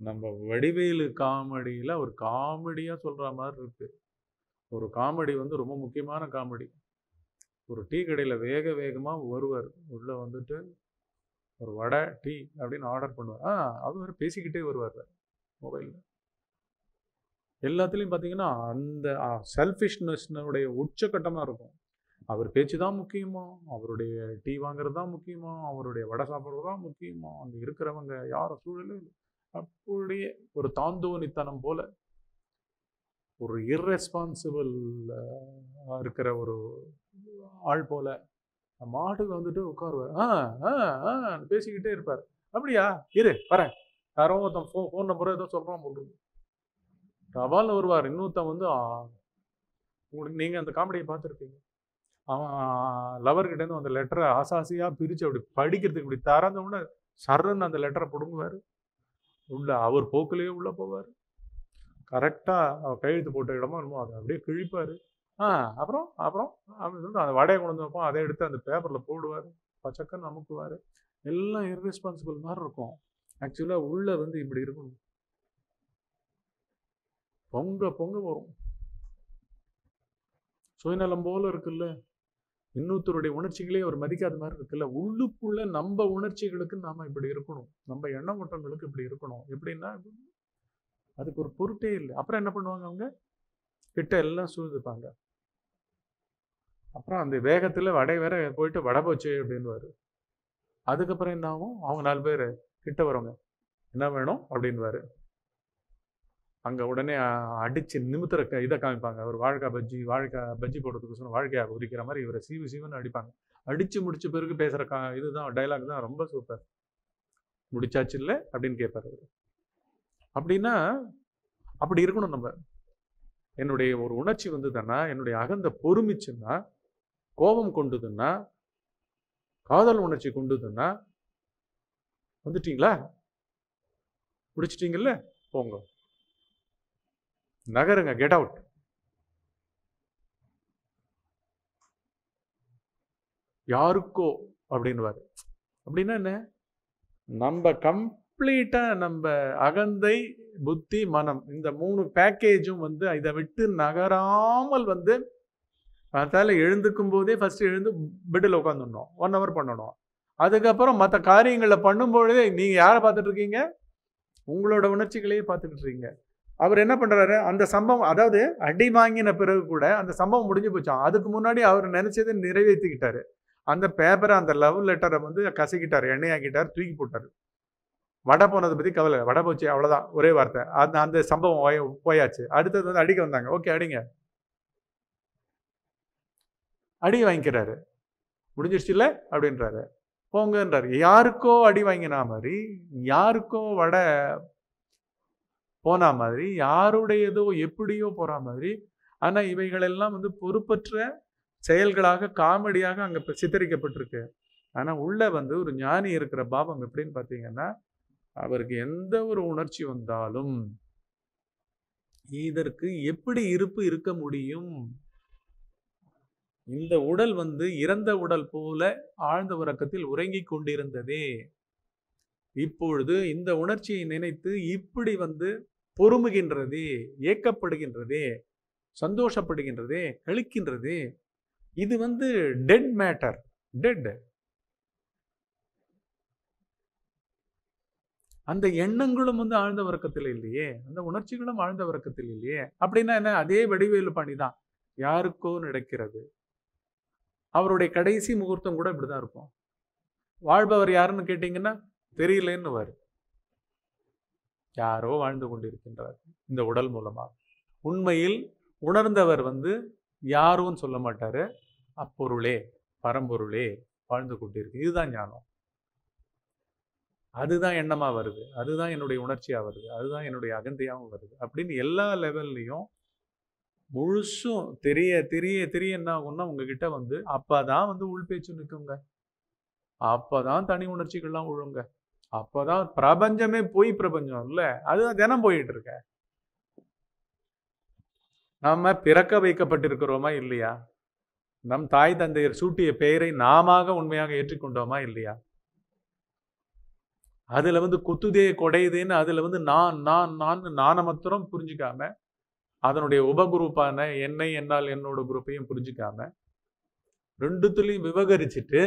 நம்ம வடிவேலு காமெடியில் ஒரு காமெடியாக சொல்கிற மாதிரி இருக்குது ஒரு காமெடி வந்து ரொம்ப முக்கியமான காமெடி ஒரு டீ கடையில் வேக வேகமாக வருவார் உள்ளே வந்துட்டு ஒரு வடை டீ அப்படின்னு ஆர்டர் பண்ணுவார் ஆ அவர் பேசிக்கிட்டே வருவார் மொபைலில் எல்லாத்துலேயும் பார்த்தீங்கன்னா அந்த செல்ஃபிஷ்னஸ்னுடைய உச்சக்கட்டமாக இருக்கும் அவர் பேச்சு தான் முக்கியமாக அவருடைய டீ வாங்குறது தான் முக்கியமாக அவருடைய வடை சாப்பிட்றது தான் முக்கியமாக அங்கே இருக்கிறவங்க யார சூழலும் அப்படியே ஒரு தாந்தோனித்தனம் போல ஒரு இர்ரெஸ்பான்சிபிள் இருக்கிற ஒரு ஆள் போல மாட்டுக்கு வந்துட்டு உட்காருவார் ஆ ஆ பேசிக்கிட்டே இருப்பார் அப்படியா இரு வரேன் யாரோ ஒருத்தன் ஃபோ ஃபோன் நம்பரோ ஏதோ சொல்கிறான் போட்டுருக்கு தபாலில் வருவார் இன்னொருத்தன் வந்து உங்களுக்கு நீங்கள் அந்த காமெடியை பார்த்துருப்பீங்க அவன் லவர்கிட்டேருந்து அந்த லெட்டரை ஆசாசியாக பிரித்து அப்படி படிக்கிறதுக்கு இப்படி தரந்தவுடனே சர்ன்னு அந்த லெட்டரை பிடுங்குவார் உள்ள அவர் போக்குலேயே உள்ளே போவார் கரெக்டாக அவர் கையெழுத்து போட்ட இடமா இருக்கும் அதை அப்படியே கிழிப்பார் ஆ அப்புறம் அப்புறம் அப்படின்னு சொல்லிட்டு அந்த வடையை கொண்டு வந்து வைப்போம் அதை எடுத்து அந்த பேப்பரில் போடுவார் பச்சக்கன்னு அமுக்குவார் எல்லாம் இர்ரெஸ்பான்சிபிள் மாதிரி இருக்கும் ஆக்சுவலாக உள்ளே வந்து இப்படி இருக்கணும் பொங்க பொங்க வரும் சுயநலம் போல இருக்குல்ல இன்னொருத்தருடைய உணர்ச்சிகளே அவர் மதிக்காத மாதிரி இருக்குல்ல உள்ளுக்குள்ள நம்ம உணர்ச்சிகளுக்கு நாம இப்படி இருக்கணும் நம்ம எண்ண ஓட்டங்களுக்கு இப்படி இருக்கணும் எப்படின்னா அதுக்கு ஒரு பொருட்டே இல்லை அப்புறம் என்ன பண்ணுவாங்க அவங்க கிட்ட எல்லாம் சூழ்ந்துப்பாங்க அப்புறம் அந்த வேகத்தில் வடை வேற போயிட்டு வடை போச்சு அப்படின்வாரு அதுக்கப்புறம் என்ன ஆகும் அவங்க நாலு பேர் கிட்ட வரவங்க என்ன வேணும் அப்படின்வாரு அங்கே உடனே அடித்து நிமித்திர இதை காமிப்பாங்க ஒரு வாழ்க்கா பஜ்ஜி வாழ்க்கை பஜ்ஜி போடுறதுக்கு சொன்ன வாழைக்காய் உரிக்கிற மாதிரி இவரை சீவு சீவுன்னு அடிப்பாங்க அடித்து முடிச்ச பிறகு பேசுகிற கா இதுதான் டைலாக் தான் ரொம்ப சூப்பர் முடிச்சாச்சு இல்லை அப்படின்னு கேட்பார் அவர் அப்படின்னா அப்படி இருக்கணும் நம்ம என்னுடைய ஒரு உணர்ச்சி வந்ததுன்னா என்னுடைய அகந்த பொறுமிச்சுன்னா கோபம் கொண்டுதுன்னா காதல் உணர்ச்சி கொண்டுதுன்னா வந்துட்டீங்களா முடிச்சிட்டீங்கல்ல போங்க நகருங்க கெட் அவுட் யாருக்கோ அப்படின்னு அப்படின்னா என்ன நம்ம கம்ப்ளீட்டாக நம்ம அகந்தை புத்தி மனம் இந்த மூணு பேக்கேஜும் வந்து இதை விட்டு நகராமல் வந்து அதனால் எழுந்துக்கும் போதே ஃபர்ஸ்ட் எழுந்து பெட்டில் உட்காந்துடணும் ஒன் ஹவர் பண்ணணும் அதுக்கப்புறம் மற்ற காரியங்களை பண்ணும்பொழுதே நீங்கள் யாரை பார்த்துட்ருக்கீங்க உங்களோட உணர்ச்சிகளையே பார்த்துட்டு இருக்கீங்க அவர் என்ன பண்ணுறாரு அந்த சம்பவம் அதாவது அடி வாங்கின பிறகு கூட அந்த சம்பவம் முடிஞ்சு போச்சான் அதுக்கு முன்னாடி அவர் நினச்சதை நிறைவேற்றிக்கிட்டாரு அந்த பேப்பரை அந்த லவ் லெட்டரை வந்து கசக்கிட்டார் எண்ணெயாக்கிட்டார் தூக்கி போட்டார் வடை போனதை பற்றி கவலை வடை போச்சு அவ்வளோதான் ஒரே வார்த்தை அந்த அந்த சம்பவம் போயாச்சு அடுத்தது வந்து அடிக்க வந்தாங்க ஓகே அடிங்க அடி வாங்கிக்கிறாரு முடிஞ்சிருச்சு இல்லை அப்படின்றாரு போங்கன்றாரு யாருக்கோ அடி வாங்கினா மாதிரி யாருக்கோ வடை போன மாதிரி யாருடையதோ எப்படியோ போகிற மாதிரி ஆனால் இவைகளெல்லாம் வந்து பொறுப்பற்ற செயல்களாக காமெடியாக அங்கே சித்தரிக்கப்பட்டிருக்கு ஆனால் உள்ளே வந்து ஒரு ஞானி இருக்கிற பாவம் எப்படின்னு பார்த்தீங்கன்னா அவருக்கு எந்த ஒரு உணர்ச்சி வந்தாலும் இதற்கு எப்படி இருப்பு இருக்க முடியும் இந்த உடல் வந்து இறந்த உடல் போல ஆழ்ந்த உறக்கத்தில் உறங்கிக் கொண்டிருந்ததே இப்பொழுது இந்த உணர்ச்சியை நினைத்து இப்படி வந்து பொறுமுகின்றது ஏக்கப்படுகின்றது சந்தோஷப்படுகின்றது கழிக்கின்றது இது வந்து டெட் மேட்டர் டெட் அந்த எண்ணங்களும் வந்து ஆழ்ந்த வர்க்கத்தில் இல்லையே அந்த உணர்ச்சிகளும் ஆழ்ந்த வர்க்கத்தில் இல்லையே அப்படின்னா என்ன அதே வடிவேலு பாணி தான் யாருக்கோ நடக்கிறது அவருடைய கடைசி முகூர்த்தம் கூட இப்படிதான் இருக்கும் வாழ்பவர் யாருன்னு கேட்டீங்கன்னா தெரியலன்னு வரும் யாரோ வாழ்ந்து கொண்டிருக்கின்றார் இந்த உடல் மூலமாக உண்மையில் உணர்ந்தவர் வந்து யாரும் சொல்ல மாட்டார் அப்பொருளே பரம்பொருளே வாழ்ந்து கொண்டிருக்கு இதுதான் ஞானம் அதுதான் எண்ணமாக வருது அதுதான் என்னுடைய உணர்ச்சியாக வருது அதுதான் என்னுடைய அகந்தியாகவும் வருது அப்படின்னு எல்லா லெவல்லையும் முழுசும் தெரிய தெரிய தெரிய என்ன ஆகும்னா உங்ககிட்ட வந்து அப்போ தான் வந்து உள்பேச்சு நிற்குங்க அப்போ தான் தனி உணர்ச்சிகள்லாம் விழுங்க அப்போதான் பிரபஞ்சமே பொய் பிரபஞ்சம் இல்லை அதுதான் தினம் போயிட்டு இருக்க நம்ம பிறக்க வைக்கப்பட்டிருக்கிறோமா இல்லையா நம் தாய் தந்தையர் சூட்டிய பெயரை நாம உண்மையாக ஏற்றிக்கொண்டோமா இல்லையா அதில் வந்து குத்துதே கொடையுதேன்னு அதில் வந்து நான் நான் நான் நானை மாத்திரம் புரிஞ்சுக்காம அதனுடைய உபகுரூப்பான என்னை என்னால் என்னோட குரூப்பையும் புரிஞ்சுக்காம ரெண்டுத்துலையும் விவகரிச்சுட்டு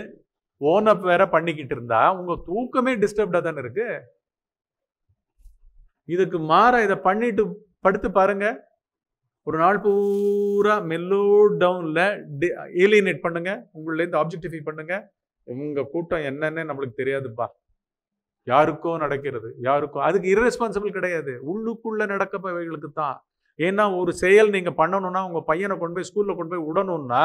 ஓன் அப் வேற பண்ணிக்கிட்டு இருந்தா உங்க தூக்கமே டிஸ்டர்ப்டா தானே இருக்கு இதுக்கு மாற இதை பண்ணிட்டு படுத்து பாருங்க ஒரு நாள் பூரா மெல்லோ டவுனில் ஏலியனேட் பண்ணுங்க உங்கள்லேருந்து ஆப்ஜெக்டிஃபை பண்ணுங்க உங்கள் கூட்டம் என்னன்னு நம்மளுக்கு தெரியாதுப்பா யாருக்கோ நடக்கிறது யாருக்கோ அதுக்கு இரஸ்பான்சிபிள் கிடையாது உள்ளுக்குள்ளே நடக்கப்பவைகளுக்கு தான் ஏன்னா ஒரு செயல் நீங்கள் பண்ணணும்னா உங்கள் பையனை கொண்டு போய் ஸ்கூலில் கொண்டு போய் விடணும்னா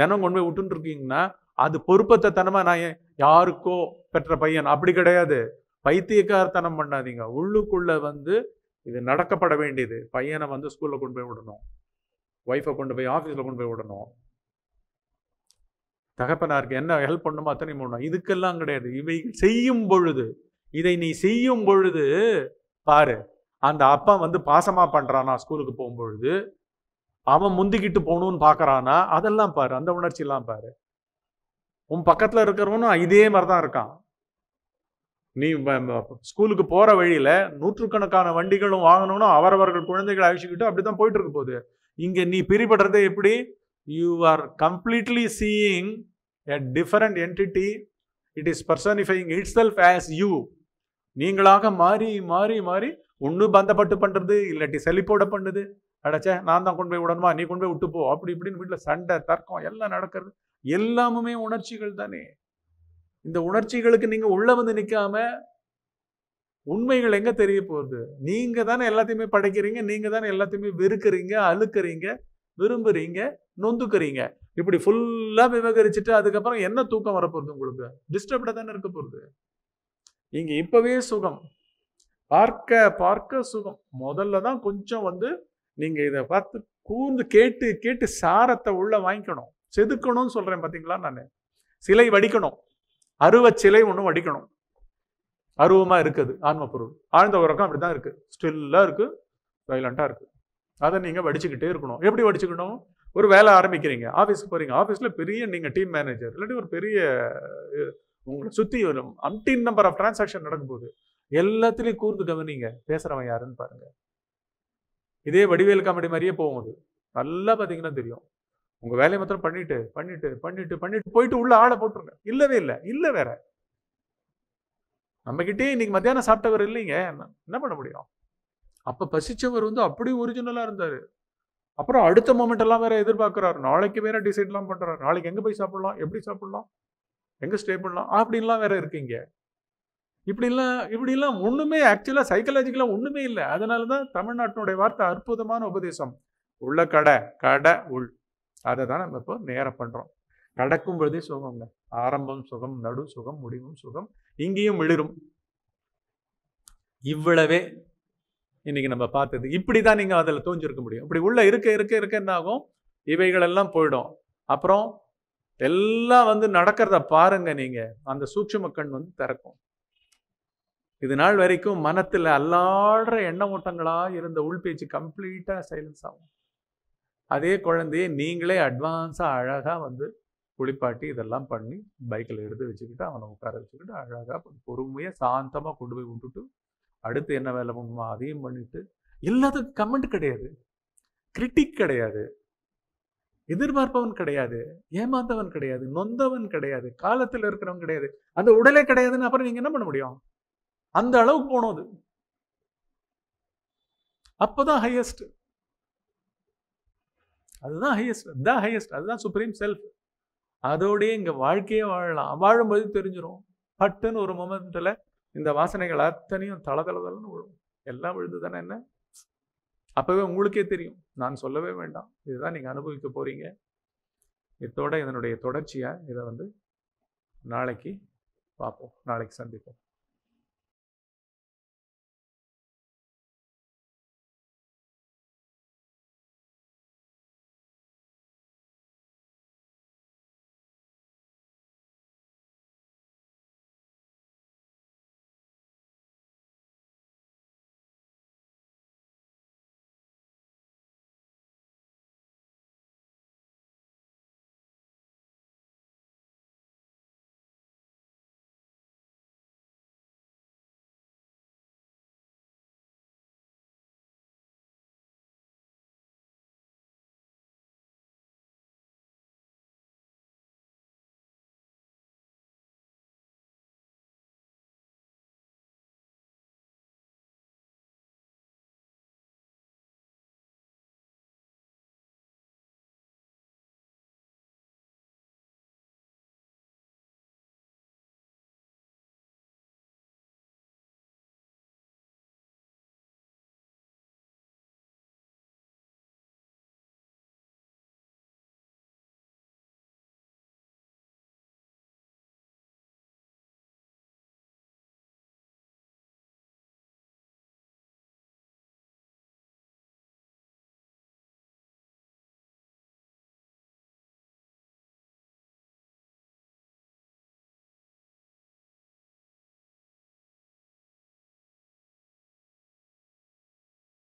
தினம் கொண்டு போய் விட்டுருக்கீங்கன்னா அது பொறுப்பத்தனமாக நான் யாருக்கோ பெற்ற பையன் அப்படி கிடையாது பைத்தியக்காரத்தனம் பண்ணாதீங்க உள்ளுக்குள்ளே வந்து இது நடக்கப்பட வேண்டியது பையனை வந்து ஸ்கூலில் கொண்டு போய் விடணும் ஒய்ஃபை கொண்டு போய் ஆஃபீஸில் கொண்டு போய் விடணும் தகப்பனாருக்கு என்ன ஹெல்ப் பண்ணுமோ அத்தனை பண்ணணும் இதுக்கெல்லாம் கிடையாது இவை செய்யும் பொழுது இதை நீ செய்யும் பொழுது பாரு அந்த அப்பா வந்து பாசமாக பண்ணுறானா ஸ்கூலுக்கு போகும்பொழுது அவன் முந்திக்கிட்டு போகணும்னு பார்க்குறானா அதெல்லாம் பாரு அந்த உணர்ச்சியெல்லாம் பாரு உன் பக்கத்தில் இருக்கிறவனும் இதே மாதிரி தான் இருக்கான் நீ ஸ்கூலுக்கு போகிற வழியில் நூற்றுக்கணக்கான வண்டிகளும் வாங்கணும்னு அவரவர்கள் குழந்தைகளை அழிச்சுக்கிட்டு அப்படி தான் போயிட்டு இருக்க போகுது இங்கே நீ பிரிபடுறது எப்படி you are completely seeing a different entity it is personifying itself as you நீங்களாக மாறி மாறி மாறி ஒன்று பந்தப்பட்டு பண்ணுறது இல்லாட்டி செழிப்போட பண்ணுது அடைச்சே நான் தான் கொண்டு போய் விடணுமா நீ கொண்டு போய் விட்டு போ அப்படி இப்படின்னு வீட்டில் சண்டை தர்க்கம் எல்லாம் நடக்கிறது எல்லாமுமே உணர்ச்சிகள் தானே இந்த உணர்ச்சிகளுக்கு நீங்க உள்ள வந்து நிற்காம உண்மைகள் எங்க தெரிய போகுது நீங்க தானே எல்லாத்தையுமே படைக்கிறீங்க நீங்க தானே எல்லாத்தையுமே வெறுக்கிறீங்க அழுக்கிறீங்க விரும்புறீங்க நொந்துக்கிறீங்க இப்படி ஃபுல்லா விவகரிச்சுட்டு அதுக்கப்புறம் என்ன தூக்கம் வரப்போகுது உங்களுக்கு டிஸ்டர்ப்டா தானே இருக்க போகுது இங்க இப்பவே சுகம் பார்க்க பார்க்க சுகம் முதல்ல தான் கொஞ்சம் வந்து நீங்க இதை பார்த்து கூர்ந்து கேட்டு கேட்டு சாரத்தை உள்ள வாங்கிக்கணும் செதுக்கணும்னு சொல்கிறேன் பார்த்தீங்களா நான் சிலை வடிக்கணும் அருவ சிலை ஒன்றும் வடிக்கணும் அருவமாக இருக்குது ஆன்ம பொருள் ஆழ்ந்த உறக்கம் அப்படி தான் இருக்குது ஸ்டில்லாக இருக்குது சைலண்ட்டாக இருக்குது அதை நீங்கள் வடிச்சுக்கிட்டே இருக்கணும் எப்படி வடிச்சுக்கணும் ஒரு வேலை ஆரம்பிக்கிறீங்க ஆஃபீஸ்க்கு போகிறீங்க ஆஃபீஸில் பெரிய நீங்கள் டீம் மேனேஜர் இல்லாட்டி ஒரு பெரிய உங்களை சுற்றி ஒரு அம்டீன் நம்பர் ஆஃப் டிரான்சாக்ஷன் நடக்கும்போது எல்லாத்துலேயும் கூர்ந்து கவனிங்க பேசுகிறவன் யாருன்னு பாருங்கள் இதே வடிவேல் காமெடி மாதிரியே போகும் அது நல்லா பார்த்தீங்கன்னா தெரியும் உங்கள் வேலையை மாத்திரம் பண்ணிட்டு பண்ணிட்டு பண்ணிட்டு பண்ணிட்டு போயிட்டு உள்ள ஆளை போட்டுருங்க இல்லவே இல்லை இல்லை வேற நம்மக்கிட்டே இன்னைக்கு மத்தியானம் சாப்பிட்டவர் இல்லைங்க என்ன பண்ண முடியும் அப்போ பசிச்சவர் வந்து அப்படி ஒரிஜினலாக இருந்தார் அப்புறம் அடுத்த மூமெண்ட் எல்லாம் வேற எதிர்பார்க்குறாரு நாளைக்கு வேற டிசைட்லாம் பண்ணுறாரு நாளைக்கு எங்கே போய் சாப்பிடலாம் எப்படி சாப்பிடலாம் எங்கே ஸ்டே பண்ணலாம் அப்படின்லாம் வேற இருக்கீங்க இப்படிலாம் இப்படிலாம் ஒன்றுமே ஆக்சுவலாக சைக்கலாஜிக்கலாக ஒன்றுமே இல்லை அதனால தான் தமிழ்நாட்டினுடைய வார்த்தை அற்புதமான உபதேசம் உள்ள கடை கடை உள் அதை தான் நம்ம இப்போ நேரம் பண்ணுறோம் கடக்கும் பொழுதே சுகம்ங்க ஆரம்பம் சுகம் நடு சுகம் முடிவும் சுகம் இங்கேயும் விழுரும் இவ்வளவே இன்னைக்கு நம்ம பார்த்தது இப்படி தான் நீங்கள் அதில் தோஞ்சிருக்க முடியும் இப்படி உள்ள இருக்க இருக்க இருக்க என்ன ஆகும் இவைகளெல்லாம் போயிடும் அப்புறம் எல்லாம் வந்து நடக்கிறத பாருங்க நீங்க அந்த சூட்சம கண் வந்து திறக்கும் இது நாள் வரைக்கும் மனத்தில் அல்லாடுற எண்ண ஓட்டங்களாக இருந்த உள்பேச்சு கம்ப்ளீட்டாக சைலன்ஸ் ஆகும் அதே குழந்தையை நீங்களே அட்வான்ஸாக அழகாக வந்து குளிப்பாட்டி இதெல்லாம் பண்ணி பைக்கில் எடுத்து வச்சுக்கிட்டு அவனை உட்கார வச்சுக்கிட்டு அழகாக பொறுமையாக சாந்தமாக கொண்டு போய் விட்டுட்டு அடுத்து என்ன வேலை பண்ணுமோ அதையும் பண்ணிட்டு எல்லாத்துக்கும் கமெண்ட் கிடையாது கிரிட்டிக் கிடையாது எதிர்பார்ப்பவன் கிடையாது ஏமாந்தவன் கிடையாது நொந்தவன் கிடையாது காலத்தில் இருக்கிறவன் கிடையாது அந்த உடலே கிடையாதுன்னு அப்புறம் நீங்கள் என்ன பண்ண முடியும் அந்த அளவுக்கு போனது அப்போதான் ஹையஸ்ட் அதுதான் ஹையஸ்ட் த ஹையஸ்ட் அதுதான் சுப்ரீம் செல்ஃப் அதோடய இங்கே வாழ்க்கையே வாழலாம் வாழும்போது தெரிஞ்சிடும் பட்டுன்னு ஒரு மொமெண்ட்டில் இந்த வாசனைகள் அத்தனையும் தள தளதளன்னு விழும் எல்லாம் விழுது தானே என்ன அப்போவே உங்களுக்கே தெரியும் நான் சொல்லவே வேண்டாம் இதுதான் நீங்கள் அனுபவிக்க போகிறீங்க இதோட இதனுடைய தொடர்ச்சியாக இதை வந்து நாளைக்கு பார்ப்போம் நாளைக்கு சந்திப்போம்